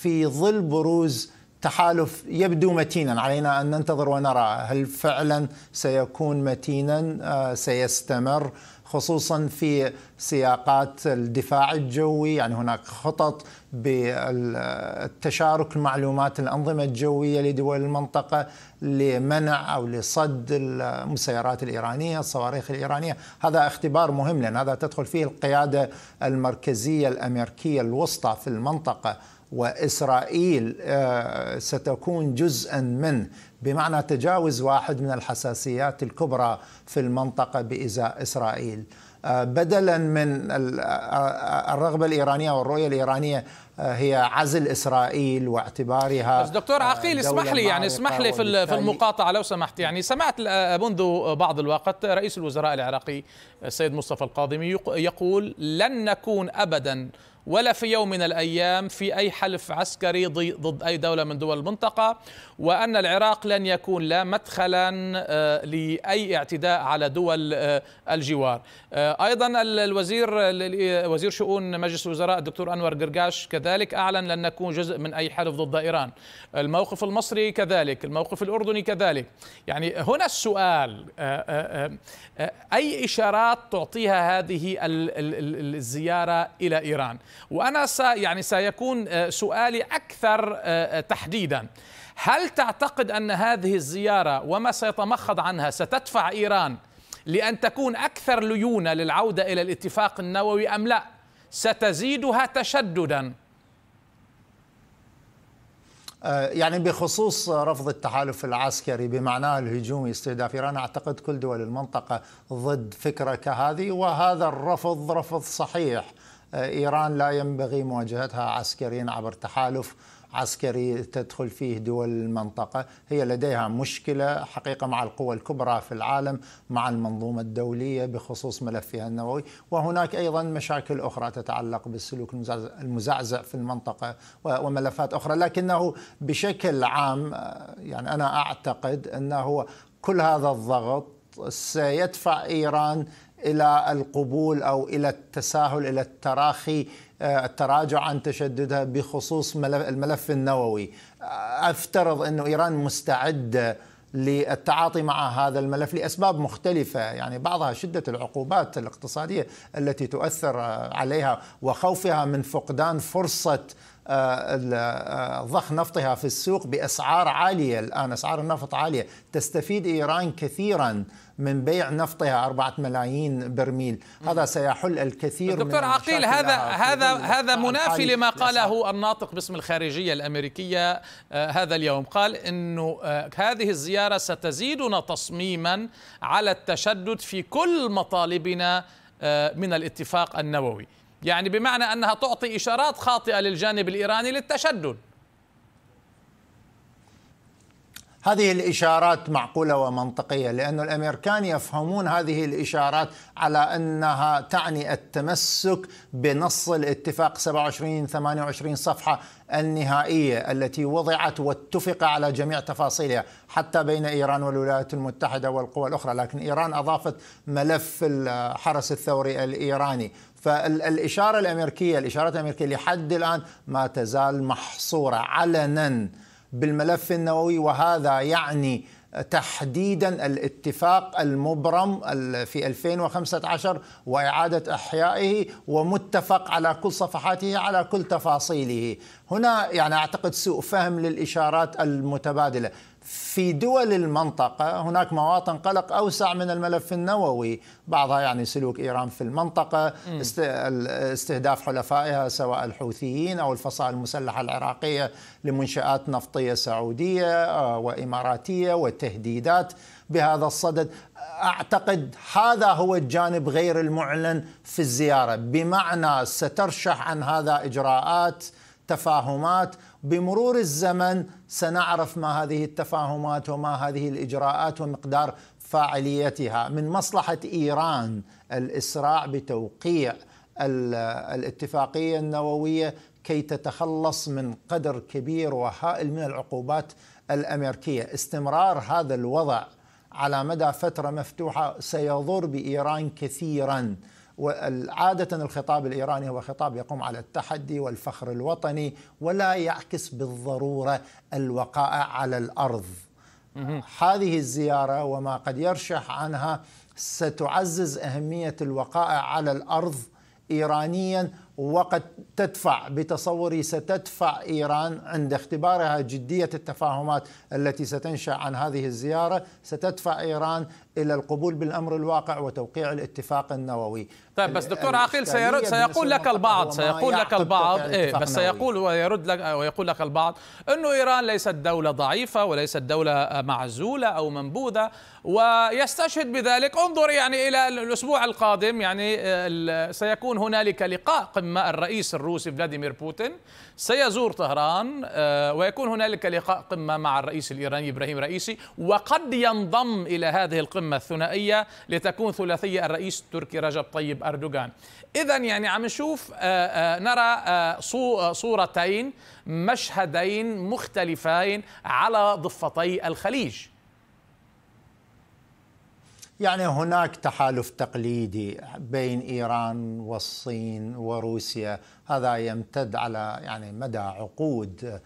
في ظل بروز تحالف يبدو متينا علينا ان ننتظر ونرى هل فعلا سيكون متينا آه، سيستمر خصوصا في سياقات الدفاع الجوي يعني هناك خطط بالتشارك المعلومات الأنظمة الجوية لدول المنطقة لمنع أو لصد المسيرات الإيرانية الصواريخ الإيرانية هذا اختبار مهم لأن هذا تدخل فيه القيادة المركزية الأمريكية الوسطى في المنطقة وإسرائيل آه، ستكون جزءا منه بمعنى تجاوز واحد من الحساسيات الكبرى في المنطقة بإزاء إسرائيل آه، بدلا من آه، الرغبة الإيرانية والرؤية الإيرانية هي عزل إسرائيل واعتبارها بس دكتور عقيل اسمح لي يعني اسمح لي في, في المقاطعة لو سمحت يعني سمعت منذ بعض الوقت رئيس الوزراء العراقي السيد مصطفى القاضمي يقول لن نكون أبدا ولا في يوم من الأيام في أي حلف عسكري ضد أي دولة من دول المنطقة وأن العراق لن يكون لا مدخلا آه، لأي اعتداء على دول آه، الجوار آه، أيضا الوزير وزير شؤون مجلس الوزراء الدكتور أنور قرقاش كذلك أعلن لن نكون جزء من أي حلف ضد إيران الموقف المصري كذلك الموقف الأردني كذلك يعني هنا السؤال أي إشارات تعطيها هذه الزيارة إلى إيران وأنا س يعني سيكون آه، سؤالي أكثر آه، آه، تحديدا هل تعتقد أن هذه الزيارة وما سيتمخض عنها ستدفع إيران لأن تكون أكثر ليونة للعودة إلى الاتفاق النووي أم لا ستزيدها تشددا يعني بخصوص رفض التحالف العسكري بمعناه الهجومي استهداف ايران اعتقد كل دول المنطقه ضد فكره كهذه وهذا الرفض رفض صحيح إيران لا ينبغي مواجهتها عسكريا عبر تحالف عسكري تدخل فيه دول المنطقة هي لديها مشكلة حقيقة مع القوى الكبرى في العالم مع المنظومة الدولية بخصوص ملفها النووي وهناك أيضا مشاكل أخرى تتعلق بالسلوك المزعزع في المنطقة وملفات أخرى لكنه بشكل عام يعني أنا أعتقد أنه كل هذا الضغط سيدفع إيران الى القبول او الى التساهل الى التراخي آه، التراجع عن تشددها بخصوص الملف النووي آه، افترض انه ايران مستعده للتعاطي مع هذا الملف لاسباب مختلفه يعني بعضها شده العقوبات الاقتصاديه التي تؤثر عليها وخوفها من فقدان فرصه آه، ضخ نفطها في السوق باسعار عاليه الان اسعار النفط عاليه تستفيد ايران كثيرا من بيع نفطها 4 ملايين برميل هذا سيحل الكثير دكتور من عقيل هذا هذا هذا منافي لما قاله الناطق باسم الخارجيه الامريكيه آه، هذا اليوم قال انه آه، هذه الزياره ستزيدنا تصميما على التشدد في كل مطالبنا آه، من الاتفاق النووي يعني بمعنى انها تعطي اشارات خاطئه للجانب الايراني للتشدد هذه الإشارات معقولة ومنطقية لأن الأمريكان يفهمون هذه الإشارات على أنها تعني التمسك بنص الاتفاق 27-28 صفحة النهائية التي وضعت واتفق على جميع تفاصيلها حتى بين إيران والولايات المتحدة والقوى الأخرى لكن إيران أضافت ملف الحرس الثوري الإيراني فالإشارة الأمريكية الإشارة الأمريكية لحد الآن ما تزال محصورة علناً بالملف النووي وهذا يعني تحديدا الاتفاق المبرم في 2015 واعاده احيائه ومتفق على كل صفحاته على كل تفاصيله. هنا يعني اعتقد سوء فهم للاشارات المتبادله. في دول المنطقة هناك مواطن قلق أوسع من الملف النووي بعضها يعني سلوك إيران في المنطقة استهداف حلفائها سواء الحوثيين أو الفصائل المسلحة العراقية لمنشآت نفطية سعودية آه، وإماراتية والتهديدات بهذا الصدد أعتقد هذا هو الجانب غير المعلن في الزيارة بمعنى سترشح عن هذا إجراءات تفاهمات بمرور الزمن سنعرف ما هذه التفاهمات وما هذه الاجراءات ومقدار فاعليتها من مصلحه ايران الاسراع بتوقيع الاتفاقيه النوويه كي تتخلص من قدر كبير وهائل من العقوبات الامريكيه، استمرار هذا الوضع على مدى فتره مفتوحه سيضر بايران كثيرا. وعادة الخطاب الإيراني هو خطاب يقوم على التحدي والفخر الوطني ولا يعكس بالضرورة الوقائع على الأرض هذه الزيارة وما قد يرشح عنها ستعزز أهمية الوقائع على الأرض إيرانيا وقد تدفع بتصوري ستدفع إيران عند اختبارها جدية التفاهمات التي ستنشأ عن هذه الزيارة ستدفع إيران إلى القبول بالأمر الواقع وتوقيع الاتفاق النووي طيب بس دكتور عقيل سيرد سيقول لك البعض سيقول لك البعض إيه بس سيقول ويرد لك ويقول لك البعض انه ايران ليست دوله ضعيفه وليست دوله معزوله او منبوذه ويستشهد بذلك انظر يعني الى الاسبوع القادم يعني آه، سيكون هنالك لقاء قمة الرئيس الروسي فلاديمير بوتين سيزور طهران آه، ويكون هنالك لقاء قمة مع الرئيس الإيراني إبراهيم رئيسي وقد ينضم إلى هذه القمة الثنائية لتكون ثلاثية الرئيس التركي رجب طيب أردوغان إذا يعني عم نشوف آه، آه، نرى صورتين مشهدين مختلفين على ضفتي الخليج يعني هناك تحالف تقليدي بين ايران والصين وروسيا هذا يمتد على يعني مدى عقود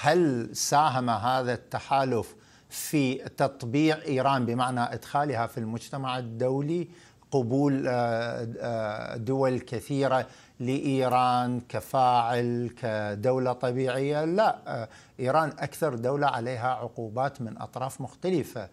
هل ساهم هذا التحالف في تطبيع ايران بمعنى ادخالها في المجتمع الدولي قبول آه، آه، دول كثيره لايران كفاعل كدوله طبيعيه لا آه، ايران اكثر دوله عليها عقوبات من اطراف مختلفه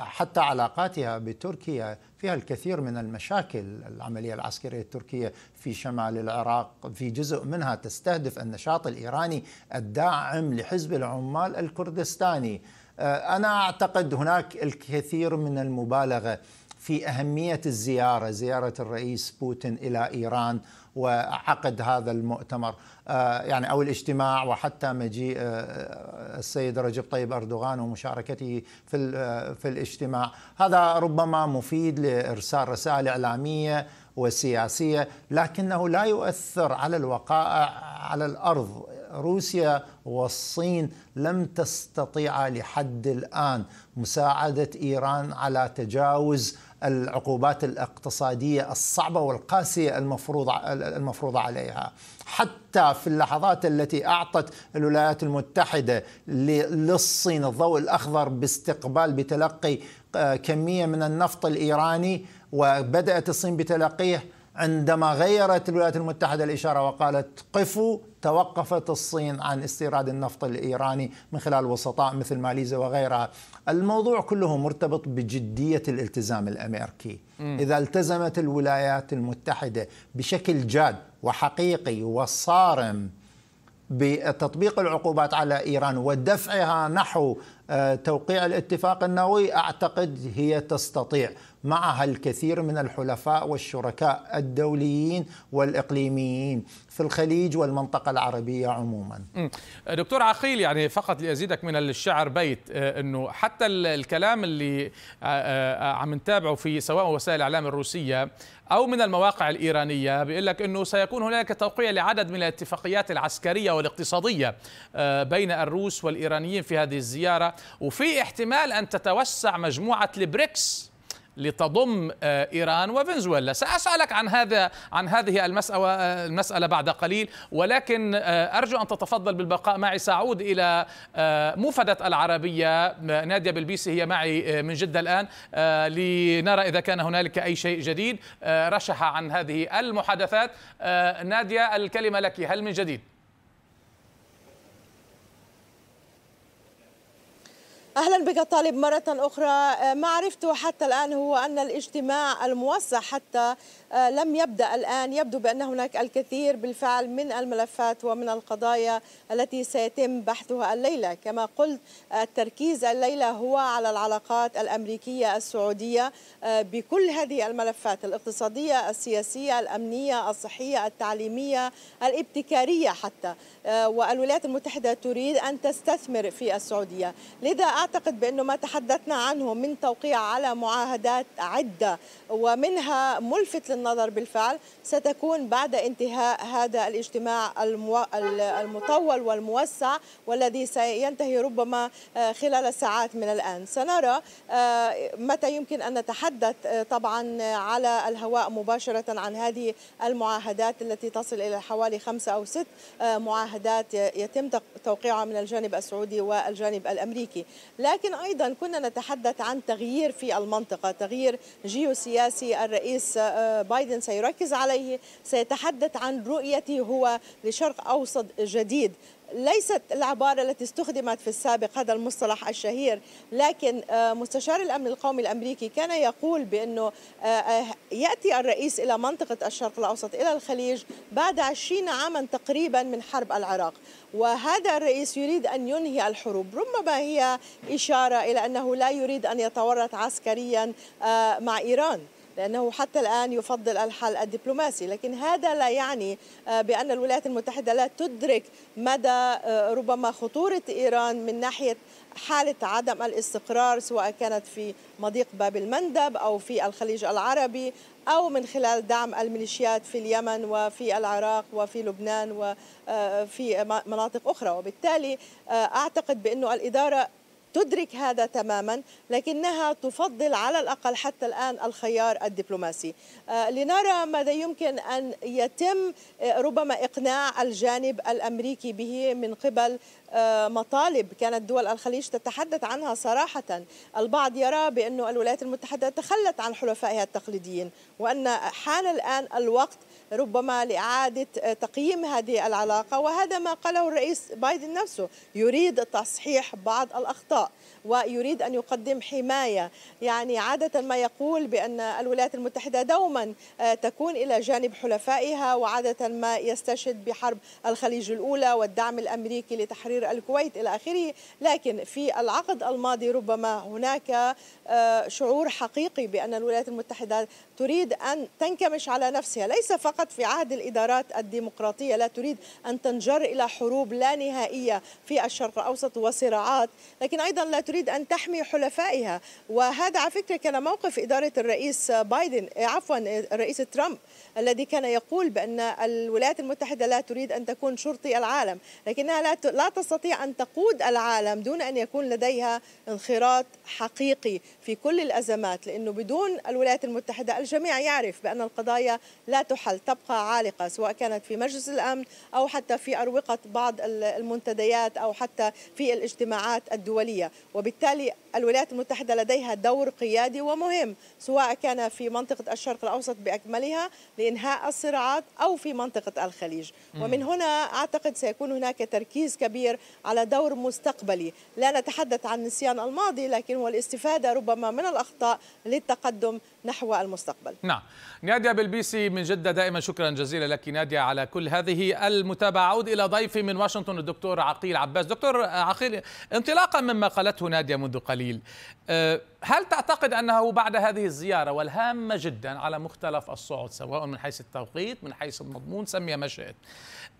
حتى علاقاتها بتركيا فيها الكثير من المشاكل العملية العسكرية التركية في شمال العراق في جزء منها تستهدف النشاط الإيراني الداعم لحزب العمال الكردستاني أنا أعتقد هناك الكثير من المبالغة في أهمية الزيارة زيارة الرئيس بوتين إلى إيران وعقد هذا المؤتمر آه، يعني او الاجتماع وحتى مجيء آه، السيد رجب طيب اردوغان ومشاركته في آه، في الاجتماع هذا ربما مفيد لارسال رسائل اعلاميه وسياسيه لكنه لا يؤثر على الوقائع على الارض روسيا والصين لم تستطيع لحد الان مساعده ايران على تجاوز العقوبات الاقتصاديه الصعبه والقاسيه المفروضه المفروضه عليها حتى في اللحظات التي اعطت الولايات المتحده للصين الضوء الاخضر باستقبال بتلقي آه، كميه من النفط الايراني وبدات الصين بتلقيه عندما غيرت الولايات المتحدة الإشارة وقالت قفوا توقفت الصين عن استيراد النفط الإيراني من خلال وسطاء مثل ماليزيا وغيرها الموضوع كله مرتبط بجدية الالتزام الأمريكي إذا التزمت الولايات المتحدة بشكل جاد وحقيقي وصارم بتطبيق العقوبات على ايران ودفعها نحو آه، توقيع الاتفاق النووي اعتقد هي تستطيع معها الكثير من الحلفاء والشركاء الدوليين والاقليميين في الخليج والمنطقه العربيه عموما. دكتور عقيل يعني فقط لازيدك من الشعر بيت آه، انه حتى الكلام اللي آه، آه، عم نتابعه في سواء وسائل الاعلام الروسيه او من المواقع الايرانيه بيقول لك انه سيكون هناك توقيع لعدد من الاتفاقيات العسكريه والاقتصاديه بين الروس والايرانيين في هذه الزياره وفي احتمال ان تتوسع مجموعه البريكس لتضم آه، ايران وفنزويلا ساسالك عن هذا عن هذه المساله آه، المساله بعد قليل ولكن آه، ارجو ان تتفضل بالبقاء معي ساعود الى موفده العربيه ناديه بلبيسي هي معي من جده الان لنرى اذا كان هنالك اي شيء جديد رشح عن هذه المحادثات ناديه الكلمه لك هل من جديد أهلا بك طالب مرة أخرى آه، ما عرفته حتى الآن هو أن الاجتماع الموسع حتى آه، لم يبدأ الآن يبدو بأن هناك الكثير بالفعل من الملفات ومن القضايا التي سيتم بحثها الليلة كما قلت التركيز آه، الليلة هو على العلاقات الأمريكية السعودية بكل هذه الملفات الاقتصادية السياسية الأمنية الصحية التعليمية الابتكارية حتى والولايات المتحدة تريد أن تستثمر في السعودية لذا أعتقد بأنه ما تحدثنا عنه من توقيع على معاهدات عدة ومنها ملفت للنظر بالفعل ستكون بعد انتهاء هذا الاجتماع المو... المطول والموسع والذي سينتهي ربما آه، خلال ساعات من الآن سنرى آه، متى يمكن أن نتحدث آه، طبعا على الهواء مباشرة عن هذه المعاهدات التي تصل إلى حوالي خمسة أو ست معاهدات يتم توقيعها من الجانب السعودي والجانب الأمريكي لكن أيضا كنا نتحدث عن تغيير في المنطقة تغيير جيوسياسي الرئيس آه، بايدن سيركز عليه سيتحدث عن رؤيته هو لشرق أوسط جديد ليست العبارة التي استخدمت في السابق هذا المصطلح الشهير لكن آه، مستشار الأمن القومي الأمريكي كان يقول بأنه آه، آه، يأتي الرئيس إلى منطقة الشرق الأوسط إلى الخليج بعد 20 عاما تقريبا من حرب العراق وهذا الرئيس يريد أن ينهي الحروب ربما هي إشارة إلى أنه لا يريد أن يتورط عسكريا مع إيران لأنه حتى الآن يفضل الحل الدبلوماسي لكن هذا لا يعني آه، بأن الولايات المتحدة لا تدرك مدى آه، ربما خطورة إيران من ناحية حالة عدم الاستقرار سواء كانت في مضيق باب المندب أو في الخليج العربي أو من خلال دعم الميليشيات في اليمن وفي العراق وفي لبنان وفي آه، مناطق أخرى وبالتالي أعتقد بأنه الإدارة تدرك هذا تماما لكنها تفضل على الأقل حتى الآن الخيار الدبلوماسي آه، لنرى ماذا يمكن أن يتم آه، ربما إقناع الجانب الأمريكي به من قبل آه، مطالب كانت دول الخليج تتحدث عنها صراحة البعض يرى بأن الولايات المتحدة تخلت عن حلفائها التقليديين وأن حان الآن الوقت ربما لإعادة تقييم هذه العلاقة وهذا ما قاله الرئيس بايدن نفسه يريد تصحيح بعض الأخطاء ويريد أن يقدم حماية يعني عادة ما يقول بأن الولايات المتحدة دوما آه، تكون إلى جانب حلفائها وعادة ما يستشهد بحرب الخليج الأولى والدعم الأمريكي لتحرير الكويت إلى آخره لكن في العقد الماضي ربما هناك آه، شعور حقيقي بأن الولايات المتحدة تريد أن تنكمش على نفسها ليس فقط في عهد الإدارات الديمقراطية لا تريد أن تنجر إلى حروب لا نهائية في الشرق الأوسط وصراعات لكن أيضا لا تريد تريد أن تحمي حلفائها وهذا على فكرة كان موقف إدارة الرئيس بايدن إيه، عفوا الرئيس ترامب الذي كان يقول بأن الولايات المتحدة لا تريد أن تكون شرطي العالم لكنها لا تستطيع أن تقود العالم دون أن يكون لديها انخراط حقيقي في كل الأزمات لأنه بدون الولايات المتحدة الجميع يعرف بأن القضايا لا تحل تبقى عالقة سواء كانت في مجلس الأمن أو حتى في أروقة بعض المنتديات أو حتى في الاجتماعات الدولية وبالتالي الولايات المتحدة لديها دور قيادي ومهم سواء كان في منطقة الشرق الأوسط بأكملها لإنهاء الصراعات أو في منطقة الخليج ومن هنا أعتقد سيكون هناك تركيز كبير على دور مستقبلي لا نتحدث عن نسيان الماضي لكن هو الاستفادة ربما من الأخطاء للتقدم نحو المستقبل نعم نادية بالبيسي من جدة دائما شكرا جزيلا لك نادية على كل هذه المتابعة أعود إلى ضيفي من واشنطن الدكتور عقيل عباس دكتور عقيل انطلاقا مما قالته نادية منذ قليل قليل أه، هل تعتقد أنه بعد هذه الزيارة والهامة جدا على مختلف الصعد سواء من حيث التوقيت من حيث المضمون سمي ما شئت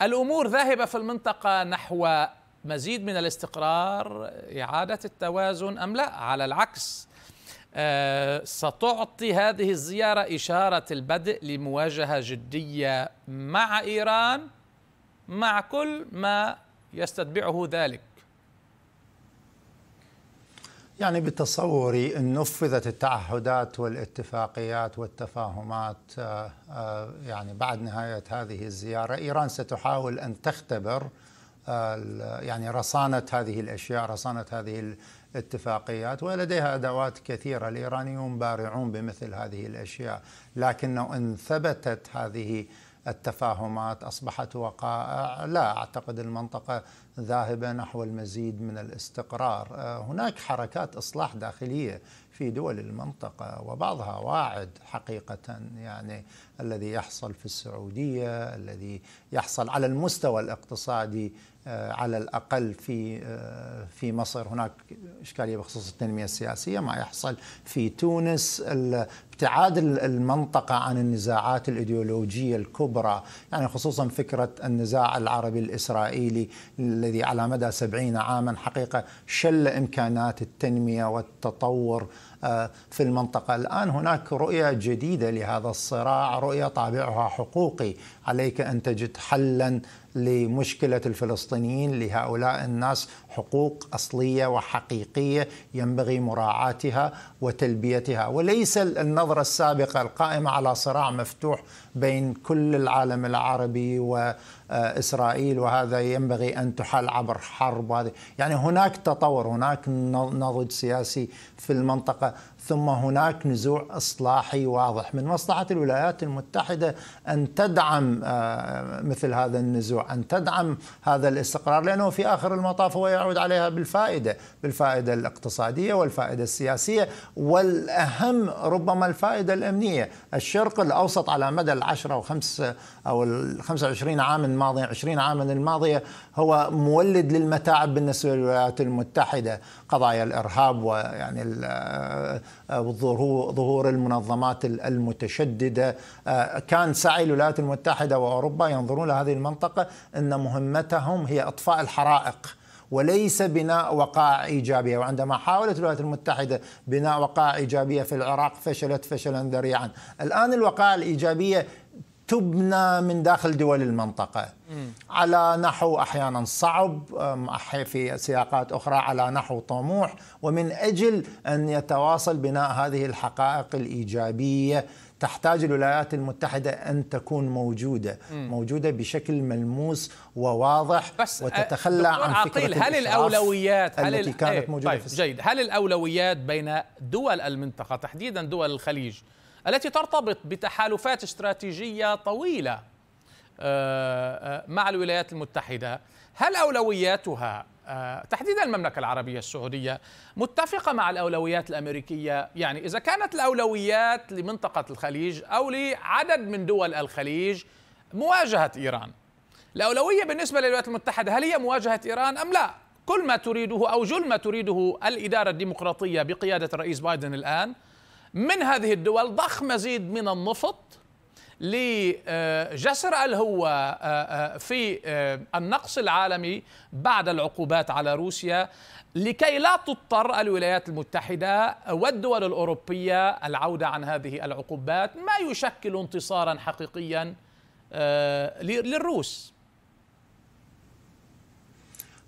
الأمور ذاهبة في المنطقة نحو مزيد من الاستقرار إعادة التوازن أم لا على العكس أه، ستعطي هذه الزيارة إشارة البدء لمواجهة جدية مع إيران مع كل ما يستتبعه ذلك يعني بتصوري ان نفذت التعهدات والاتفاقيات والتفاهمات آه، آه، يعني بعد نهايه هذه الزياره ايران ستحاول ان تختبر آه، يعني رصانه هذه الاشياء رصانه هذه الاتفاقيات ولديها ادوات كثيره الايرانيون بارعون بمثل هذه الاشياء لكنه ان ثبتت هذه التفاهمات اصبحت وقائع لا اعتقد المنطقه ذاهبه نحو المزيد من الاستقرار آه، هناك حركات اصلاح داخليه في دول المنطقه وبعضها واعد حقيقه يعني الذي يحصل في السعوديه الذي يحصل على المستوى الاقتصادي آه، على الاقل في آه، في مصر هناك اشكاليه بخصوص التنميه السياسيه ما يحصل في تونس ابتعاد المنطقه عن النزاعات الايديولوجيه الكبرى يعني خصوصا فكره النزاع العربي الاسرائيلي الذي على مدى سبعين عاما حقيقه شل امكانات التنميه والتطور في المنطقة الآن هناك رؤية جديدة لهذا الصراع رؤية طابعها حقوقي عليك أن تجد حلا لمشكلة الفلسطينيين لهؤلاء الناس حقوق أصلية وحقيقية ينبغي مراعاتها وتلبيتها وليس النظرة السابقة القائمة على صراع مفتوح بين كل العالم العربي و آه، اسرائيل وهذا ينبغي ان تحل عبر حرب هذه يعني هناك تطور هناك نضج سياسي في المنطقه ثم هناك نزوع اصلاحي واضح من مصلحه الولايات المتحده ان تدعم آه، مثل هذا النزوع، ان تدعم هذا الاستقرار لانه في اخر المطاف هو يعود عليها بالفائده، بالفائده الاقتصاديه والفائده السياسيه والاهم ربما الفائده الامنيه، الشرق الاوسط على مدى العشرة خمس او ال 25 عام الماضيه 20 عاما الماضيه هو مولد للمتاعب بالنسبه للولايات المتحده، قضايا الارهاب ويعني آه، وظهور آه، المنظمات المتشددة آه، كان سعي الولايات المتحدة وأوروبا ينظرون لهذه المنطقة أن مهمتهم هي إطفاء الحرائق وليس بناء وقائع ايجابيه وعندما حاولت الولايات المتحده بناء وقائع ايجابيه في العراق فشلت فشلا ذريعا الان الوقائع الايجابيه تبنى من داخل دول المنطقة على نحو أحيانا صعب في سياقات أخرى على نحو طموح ومن أجل أن يتواصل بناء هذه الحقائق الإيجابية تحتاج الولايات المتحدة أن تكون موجودة م. موجودة بشكل ملموس وواضح بس وتتخلى عن فكرة عقيل هل الأولويات هل التي كانت إيه، موجودة طيب في جيد هل الأولويات بين دول المنطقة تحديدا دول الخليج التي ترتبط بتحالفات استراتيجيه طويله آه، آه، مع الولايات المتحده هل اولوياتها آه، تحديدا المملكه العربيه السعوديه متفقه مع الاولويات الامريكيه يعني اذا كانت الاولويات لمنطقه الخليج او لعدد من دول الخليج مواجهه ايران الاولويه بالنسبه للولايات المتحده هل هي مواجهه ايران ام لا كل ما تريده او جل ما تريده الاداره الديمقراطيه بقياده الرئيس بايدن الان من هذه الدول ضخ مزيد من النفط لجسر الهوة آه، آه، في آه، النقص العالمي بعد العقوبات على روسيا لكي لا تضطر الولايات المتحدة والدول الأوروبية العودة عن هذه العقوبات ما يشكل انتصارا حقيقيا للروس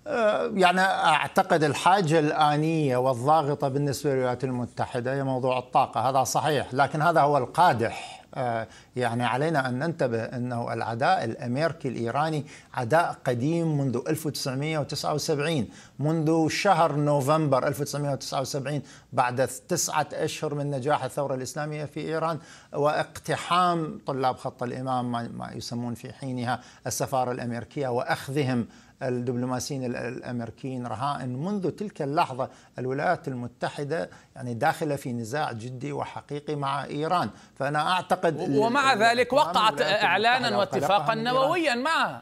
آه، يعني اعتقد الحاجه الانيه والضاغطه بالنسبه للولايات المتحده هي موضوع الطاقه، هذا صحيح، لكن هذا هو القادح آه، يعني علينا ان ننتبه انه العداء الامريكي الايراني عداء قديم منذ 1979 منذ شهر نوفمبر 1979 بعد تسعه اشهر من نجاح الثوره الاسلاميه في ايران واقتحام طلاب خط الامام ما يسمون في حينها السفاره الامريكيه واخذهم الدبلوماسيين الامريكيين رهائن منذ تلك اللحظه الولايات المتحده يعني داخله في نزاع جدي وحقيقي مع ايران فانا اعتقد ومع ذلك وقعت اعلانا واتفاقا نوويا معها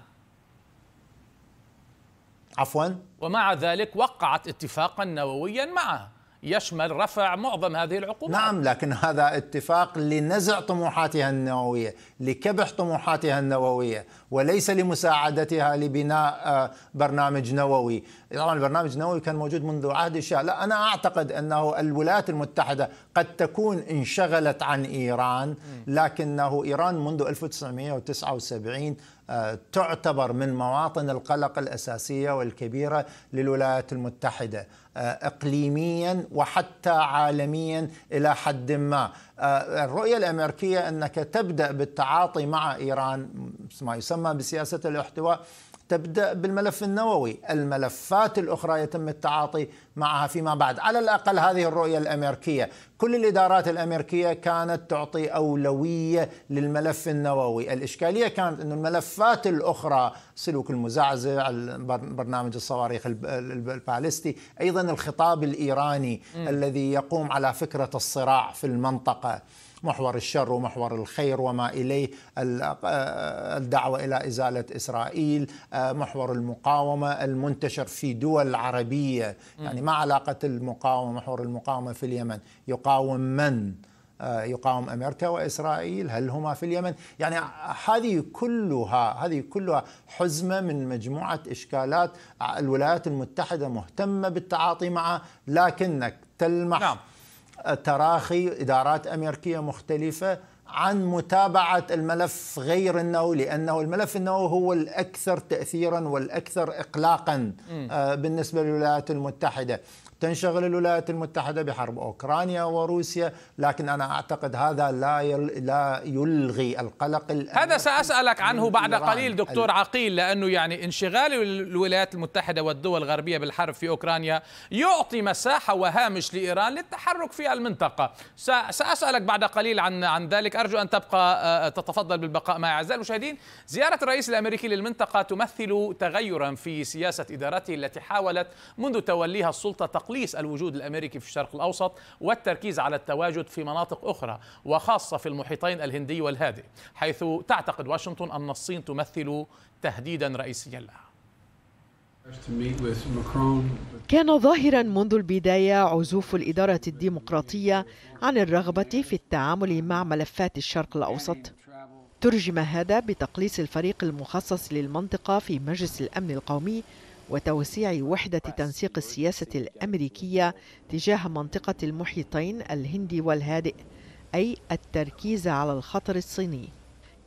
عفوا ومع ذلك وقعت اتفاقا نوويا معها يشمل رفع معظم هذه العقوبات نعم لكن هذا اتفاق لنزع طموحاتها النوويه لكبح طموحاتها النوويه وليس لمساعدتها لبناء آه، برنامج نووي، طبعا البرنامج النووي كان موجود منذ عهد الشاه، لا انا اعتقد انه الولايات المتحده قد تكون انشغلت عن ايران لكنه ايران منذ 1979 آه، تعتبر من مواطن القلق الاساسيه والكبيره للولايات المتحده آه، اقليميا وحتى عالميا الى حد ما. الرؤيه الامريكيه انك تبدا بالتعامل التعاطي مع ايران ما يسمى بسياسه الاحتواء تبدا بالملف النووي، الملفات الاخرى يتم التعاطي معها فيما بعد، على الاقل هذه الرؤيه الامريكيه، كل الادارات الامريكيه كانت تعطي اولويه للملف النووي، الاشكاليه كانت انه الملفات الاخرى سلوك المزعزع، برنامج الصواريخ البالستي، ايضا الخطاب الايراني م. الذي يقوم على فكره الصراع في المنطقه. محور الشر ومحور الخير وما إليه آه، الدعوة إلى إزالة إسرائيل آه، محور المقاومة المنتشر في دول عربية يعني ما علاقة المقاومة محور المقاومة في اليمن يقاوم من؟ آه، يقاوم امريكا واسرائيل هل هما في اليمن يعني هذه كلها هذه كلها حزمه من مجموعه اشكالات الولايات المتحده مهتمه بالتعاطي معها لكنك تلمح نعم. تراخي ادارات امريكيه مختلفه عن متابعه الملف غير النووي لانه الملف النووي هو الاكثر تاثيرا والاكثر اقلاقا آه، بالنسبه للولايات المتحده تنشغل الولايات المتحدة بحرب أوكرانيا وروسيا لكن أنا أعتقد هذا لا يل... لا يلغي القلق هذا سأسألك عنه بعد إيران. قليل دكتور عقيل لأنه يعني انشغال الولايات المتحدة والدول الغربية بالحرب في أوكرانيا يعطي مساحة وهامش لإيران للتحرك في المنطقة سأسألك بعد قليل عن عن ذلك أرجو أن تبقى آه، آه، تتفضل بالبقاء معي أعزائي المشاهدين زيارة الرئيس الأمريكي للمنطقة تمثل تغيرا في سياسة إدارته التي حاولت منذ توليها السلطة تقليل تقليص الوجود الامريكي في الشرق الاوسط والتركيز على التواجد في مناطق اخرى وخاصه في المحيطين الهندي والهادئ حيث تعتقد واشنطن ان الصين تمثل تهديدا رئيسيا لها كان ظاهرا منذ البدايه عزوف الاداره الديمقراطيه عن الرغبه في التعامل مع ملفات الشرق الاوسط ترجم هذا بتقليص الفريق المخصص للمنطقه في مجلس الامن القومي وتوسيع وحدة تنسيق السياسة الأمريكية تجاه منطقة المحيطين الهندي والهادئ أي التركيز على الخطر الصيني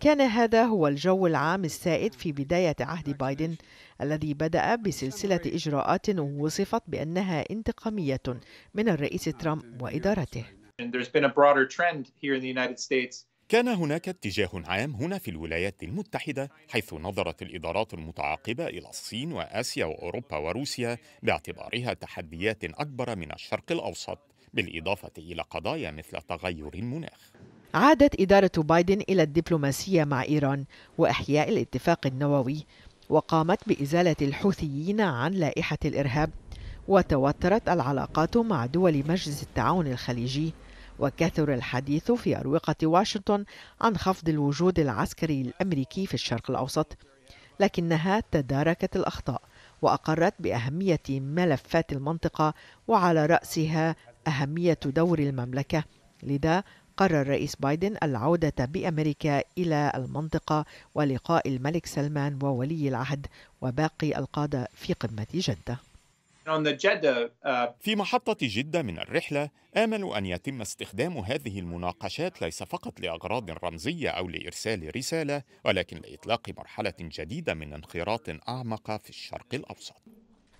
كان هذا هو الجو العام السائد في بداية عهد بايدن الذي بدأ بسلسلة إجراءات وصفت بأنها انتقامية من الرئيس ترامب وإدارته. And there's been a broader trend here in the United States كان هناك اتجاه عام هنا في الولايات المتحدة حيث نظرت الإدارات المتعاقبة إلى الصين وآسيا وأوروبا وروسيا باعتبارها تحديات أكبر من الشرق الأوسط بالإضافة إلى قضايا مثل تغير المناخ عادت إدارة بايدن إلى الدبلوماسية مع إيران وإحياء الاتفاق النووي وقامت بإزالة الحوثيين عن لائحة الإرهاب وتوترت العلاقات مع دول مجلس التعاون الخليجي وكثر الحديث في أروقة واشنطن عن خفض الوجود العسكري الأمريكي في الشرق الأوسط لكنها تداركت الأخطاء وأقرت بأهمية ملفات المنطقة وعلى رأسها أهمية دور المملكة لذا قرر الرئيس بايدن العودة بأمريكا إلى المنطقة ولقاء الملك سلمان وولي العهد وباقي القادة في قمة جدة Uh, في محطة جدة من الرحلة آمل أن يتم استخدام هذه المناقشات ليس فقط لأغراض رمزية أو لإرسال رسالة ولكن لإطلاق مرحلة جديدة من انخراط أعمق في الشرق الأوسط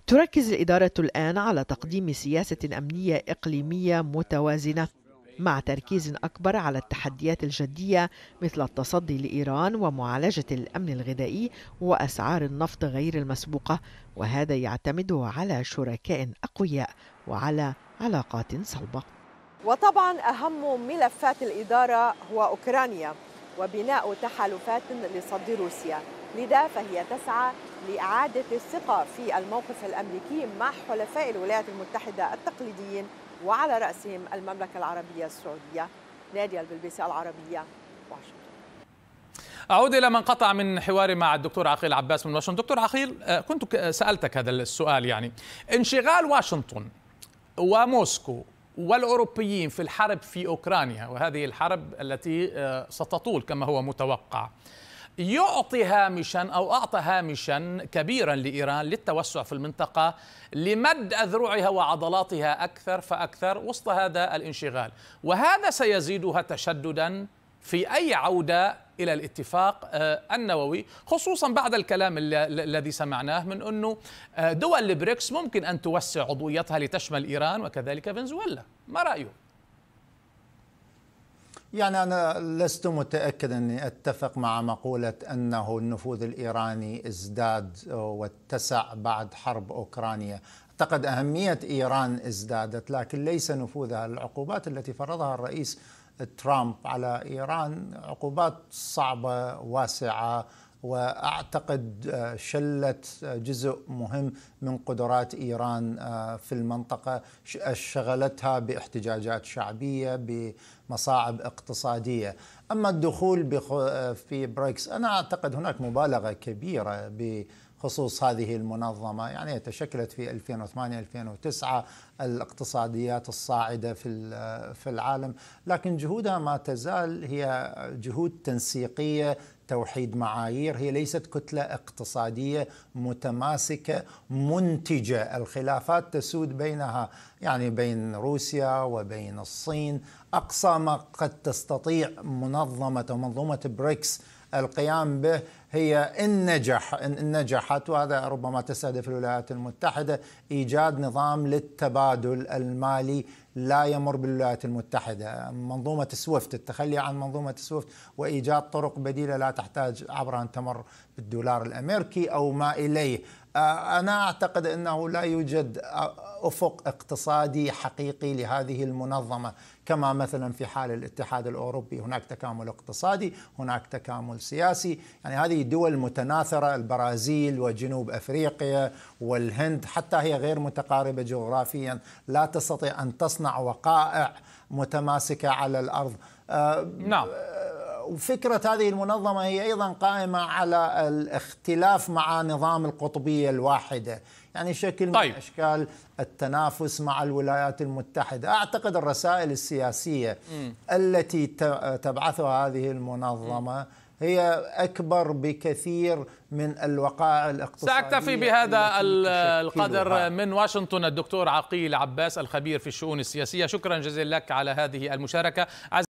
تركز الإدارة الآن على تقديم سياسة أمنية إقليمية متوازنة مع تركيز أكبر على التحديات الجدية مثل التصدي لإيران ومعالجة الأمن الغذائي وأسعار النفط غير المسبوقة وهذا يعتمد على شركاء أقوياء وعلى علاقات صلبة وطبعا أهم ملفات الإدارة هو أوكرانيا وبناء تحالفات لصد روسيا لذا فهي تسعى لإعادة الثقة في الموقف الأمريكي مع حلفاء الولايات المتحدة التقليديين وعلى رأسهم المملكة العربية السعودية نادي البلبيس العربية واشنطن أعود إلى من قطع من حواري مع الدكتور عقيل عباس من واشنطن دكتور عقيل آه، كنت آه، سألتك هذا السؤال يعني انشغال واشنطن وموسكو والأوروبيين في الحرب في أوكرانيا وهذه الحرب التي آه، ستطول كما هو متوقع يعطي هامشا أو أعطى هامشا كبيرا لإيران للتوسع في المنطقة لمد أذرعها وعضلاتها أكثر فأكثر وسط هذا الانشغال وهذا سيزيدها تشددا في أي عودة إلى الاتفاق آه، النووي خصوصا بعد الكلام الذي سمعناه من أنه آه، دول البريكس ممكن أن توسع عضويتها لتشمل إيران وكذلك فنزويلا ما رايك؟ يعني أنا لست متأكد أني أتفق مع مقولة أنه النفوذ الإيراني ازداد واتسع بعد حرب أوكرانيا أعتقد أهمية إيران ازدادت لكن ليس نفوذها العقوبات التي فرضها الرئيس ترامب على إيران عقوبات صعبة واسعة واعتقد آه، شلت آه، جزء مهم من قدرات ايران آه، في المنطقه شغلتها باحتجاجات شعبيه بمصاعب اقتصاديه اما الدخول في بريكس انا اعتقد هناك مبالغه كبيره خصوص هذه المنظمة يعني تشكلت في 2008-2009 الاقتصاديات الصاعدة في في العالم لكن جهودها ما تزال هي جهود تنسيقية توحيد معايير هي ليست كتلة اقتصادية متماسكة منتجة الخلافات تسود بينها يعني بين روسيا وبين الصين أقصى ما قد تستطيع منظمة أو منظومة بريكس القيام به هي إن نجح إن نجحت وهذا ربما تستهدف الولايات المتحدة إيجاد نظام للتبادل المالي لا يمر بالولايات المتحدة منظومة سويفت التخلي عن منظومة سويفت وإيجاد طرق بديلة لا تحتاج عبر أن تمر بالدولار الأمريكي أو ما إليه آه، أنا أعتقد أنه لا يوجد آه، أفق اقتصادي حقيقي لهذه المنظمة كما مثلا في حال الاتحاد الأوروبي هناك تكامل اقتصادي هناك تكامل سياسي يعني هذه دول متناثرة البرازيل وجنوب أفريقيا والهند حتى هي غير متقاربة جغرافيا لا تستطيع أن تصنع وقائع متماسكة على الأرض آه، نعم وفكرة هذه المنظمة هي أيضا قائمة على الاختلاف مع نظام القطبية الواحدة يعني شكل طيب. من أشكال التنافس مع الولايات المتحدة أعتقد الرسائل السياسية م. التي تبعثها هذه المنظمة م. هي أكبر بكثير من الوقائع الاقتصادية سأكتفي بهذا القدر من واشنطن الدكتور عقيل عباس الخبير في الشؤون السياسية شكرا جزيلا لك على هذه المشاركة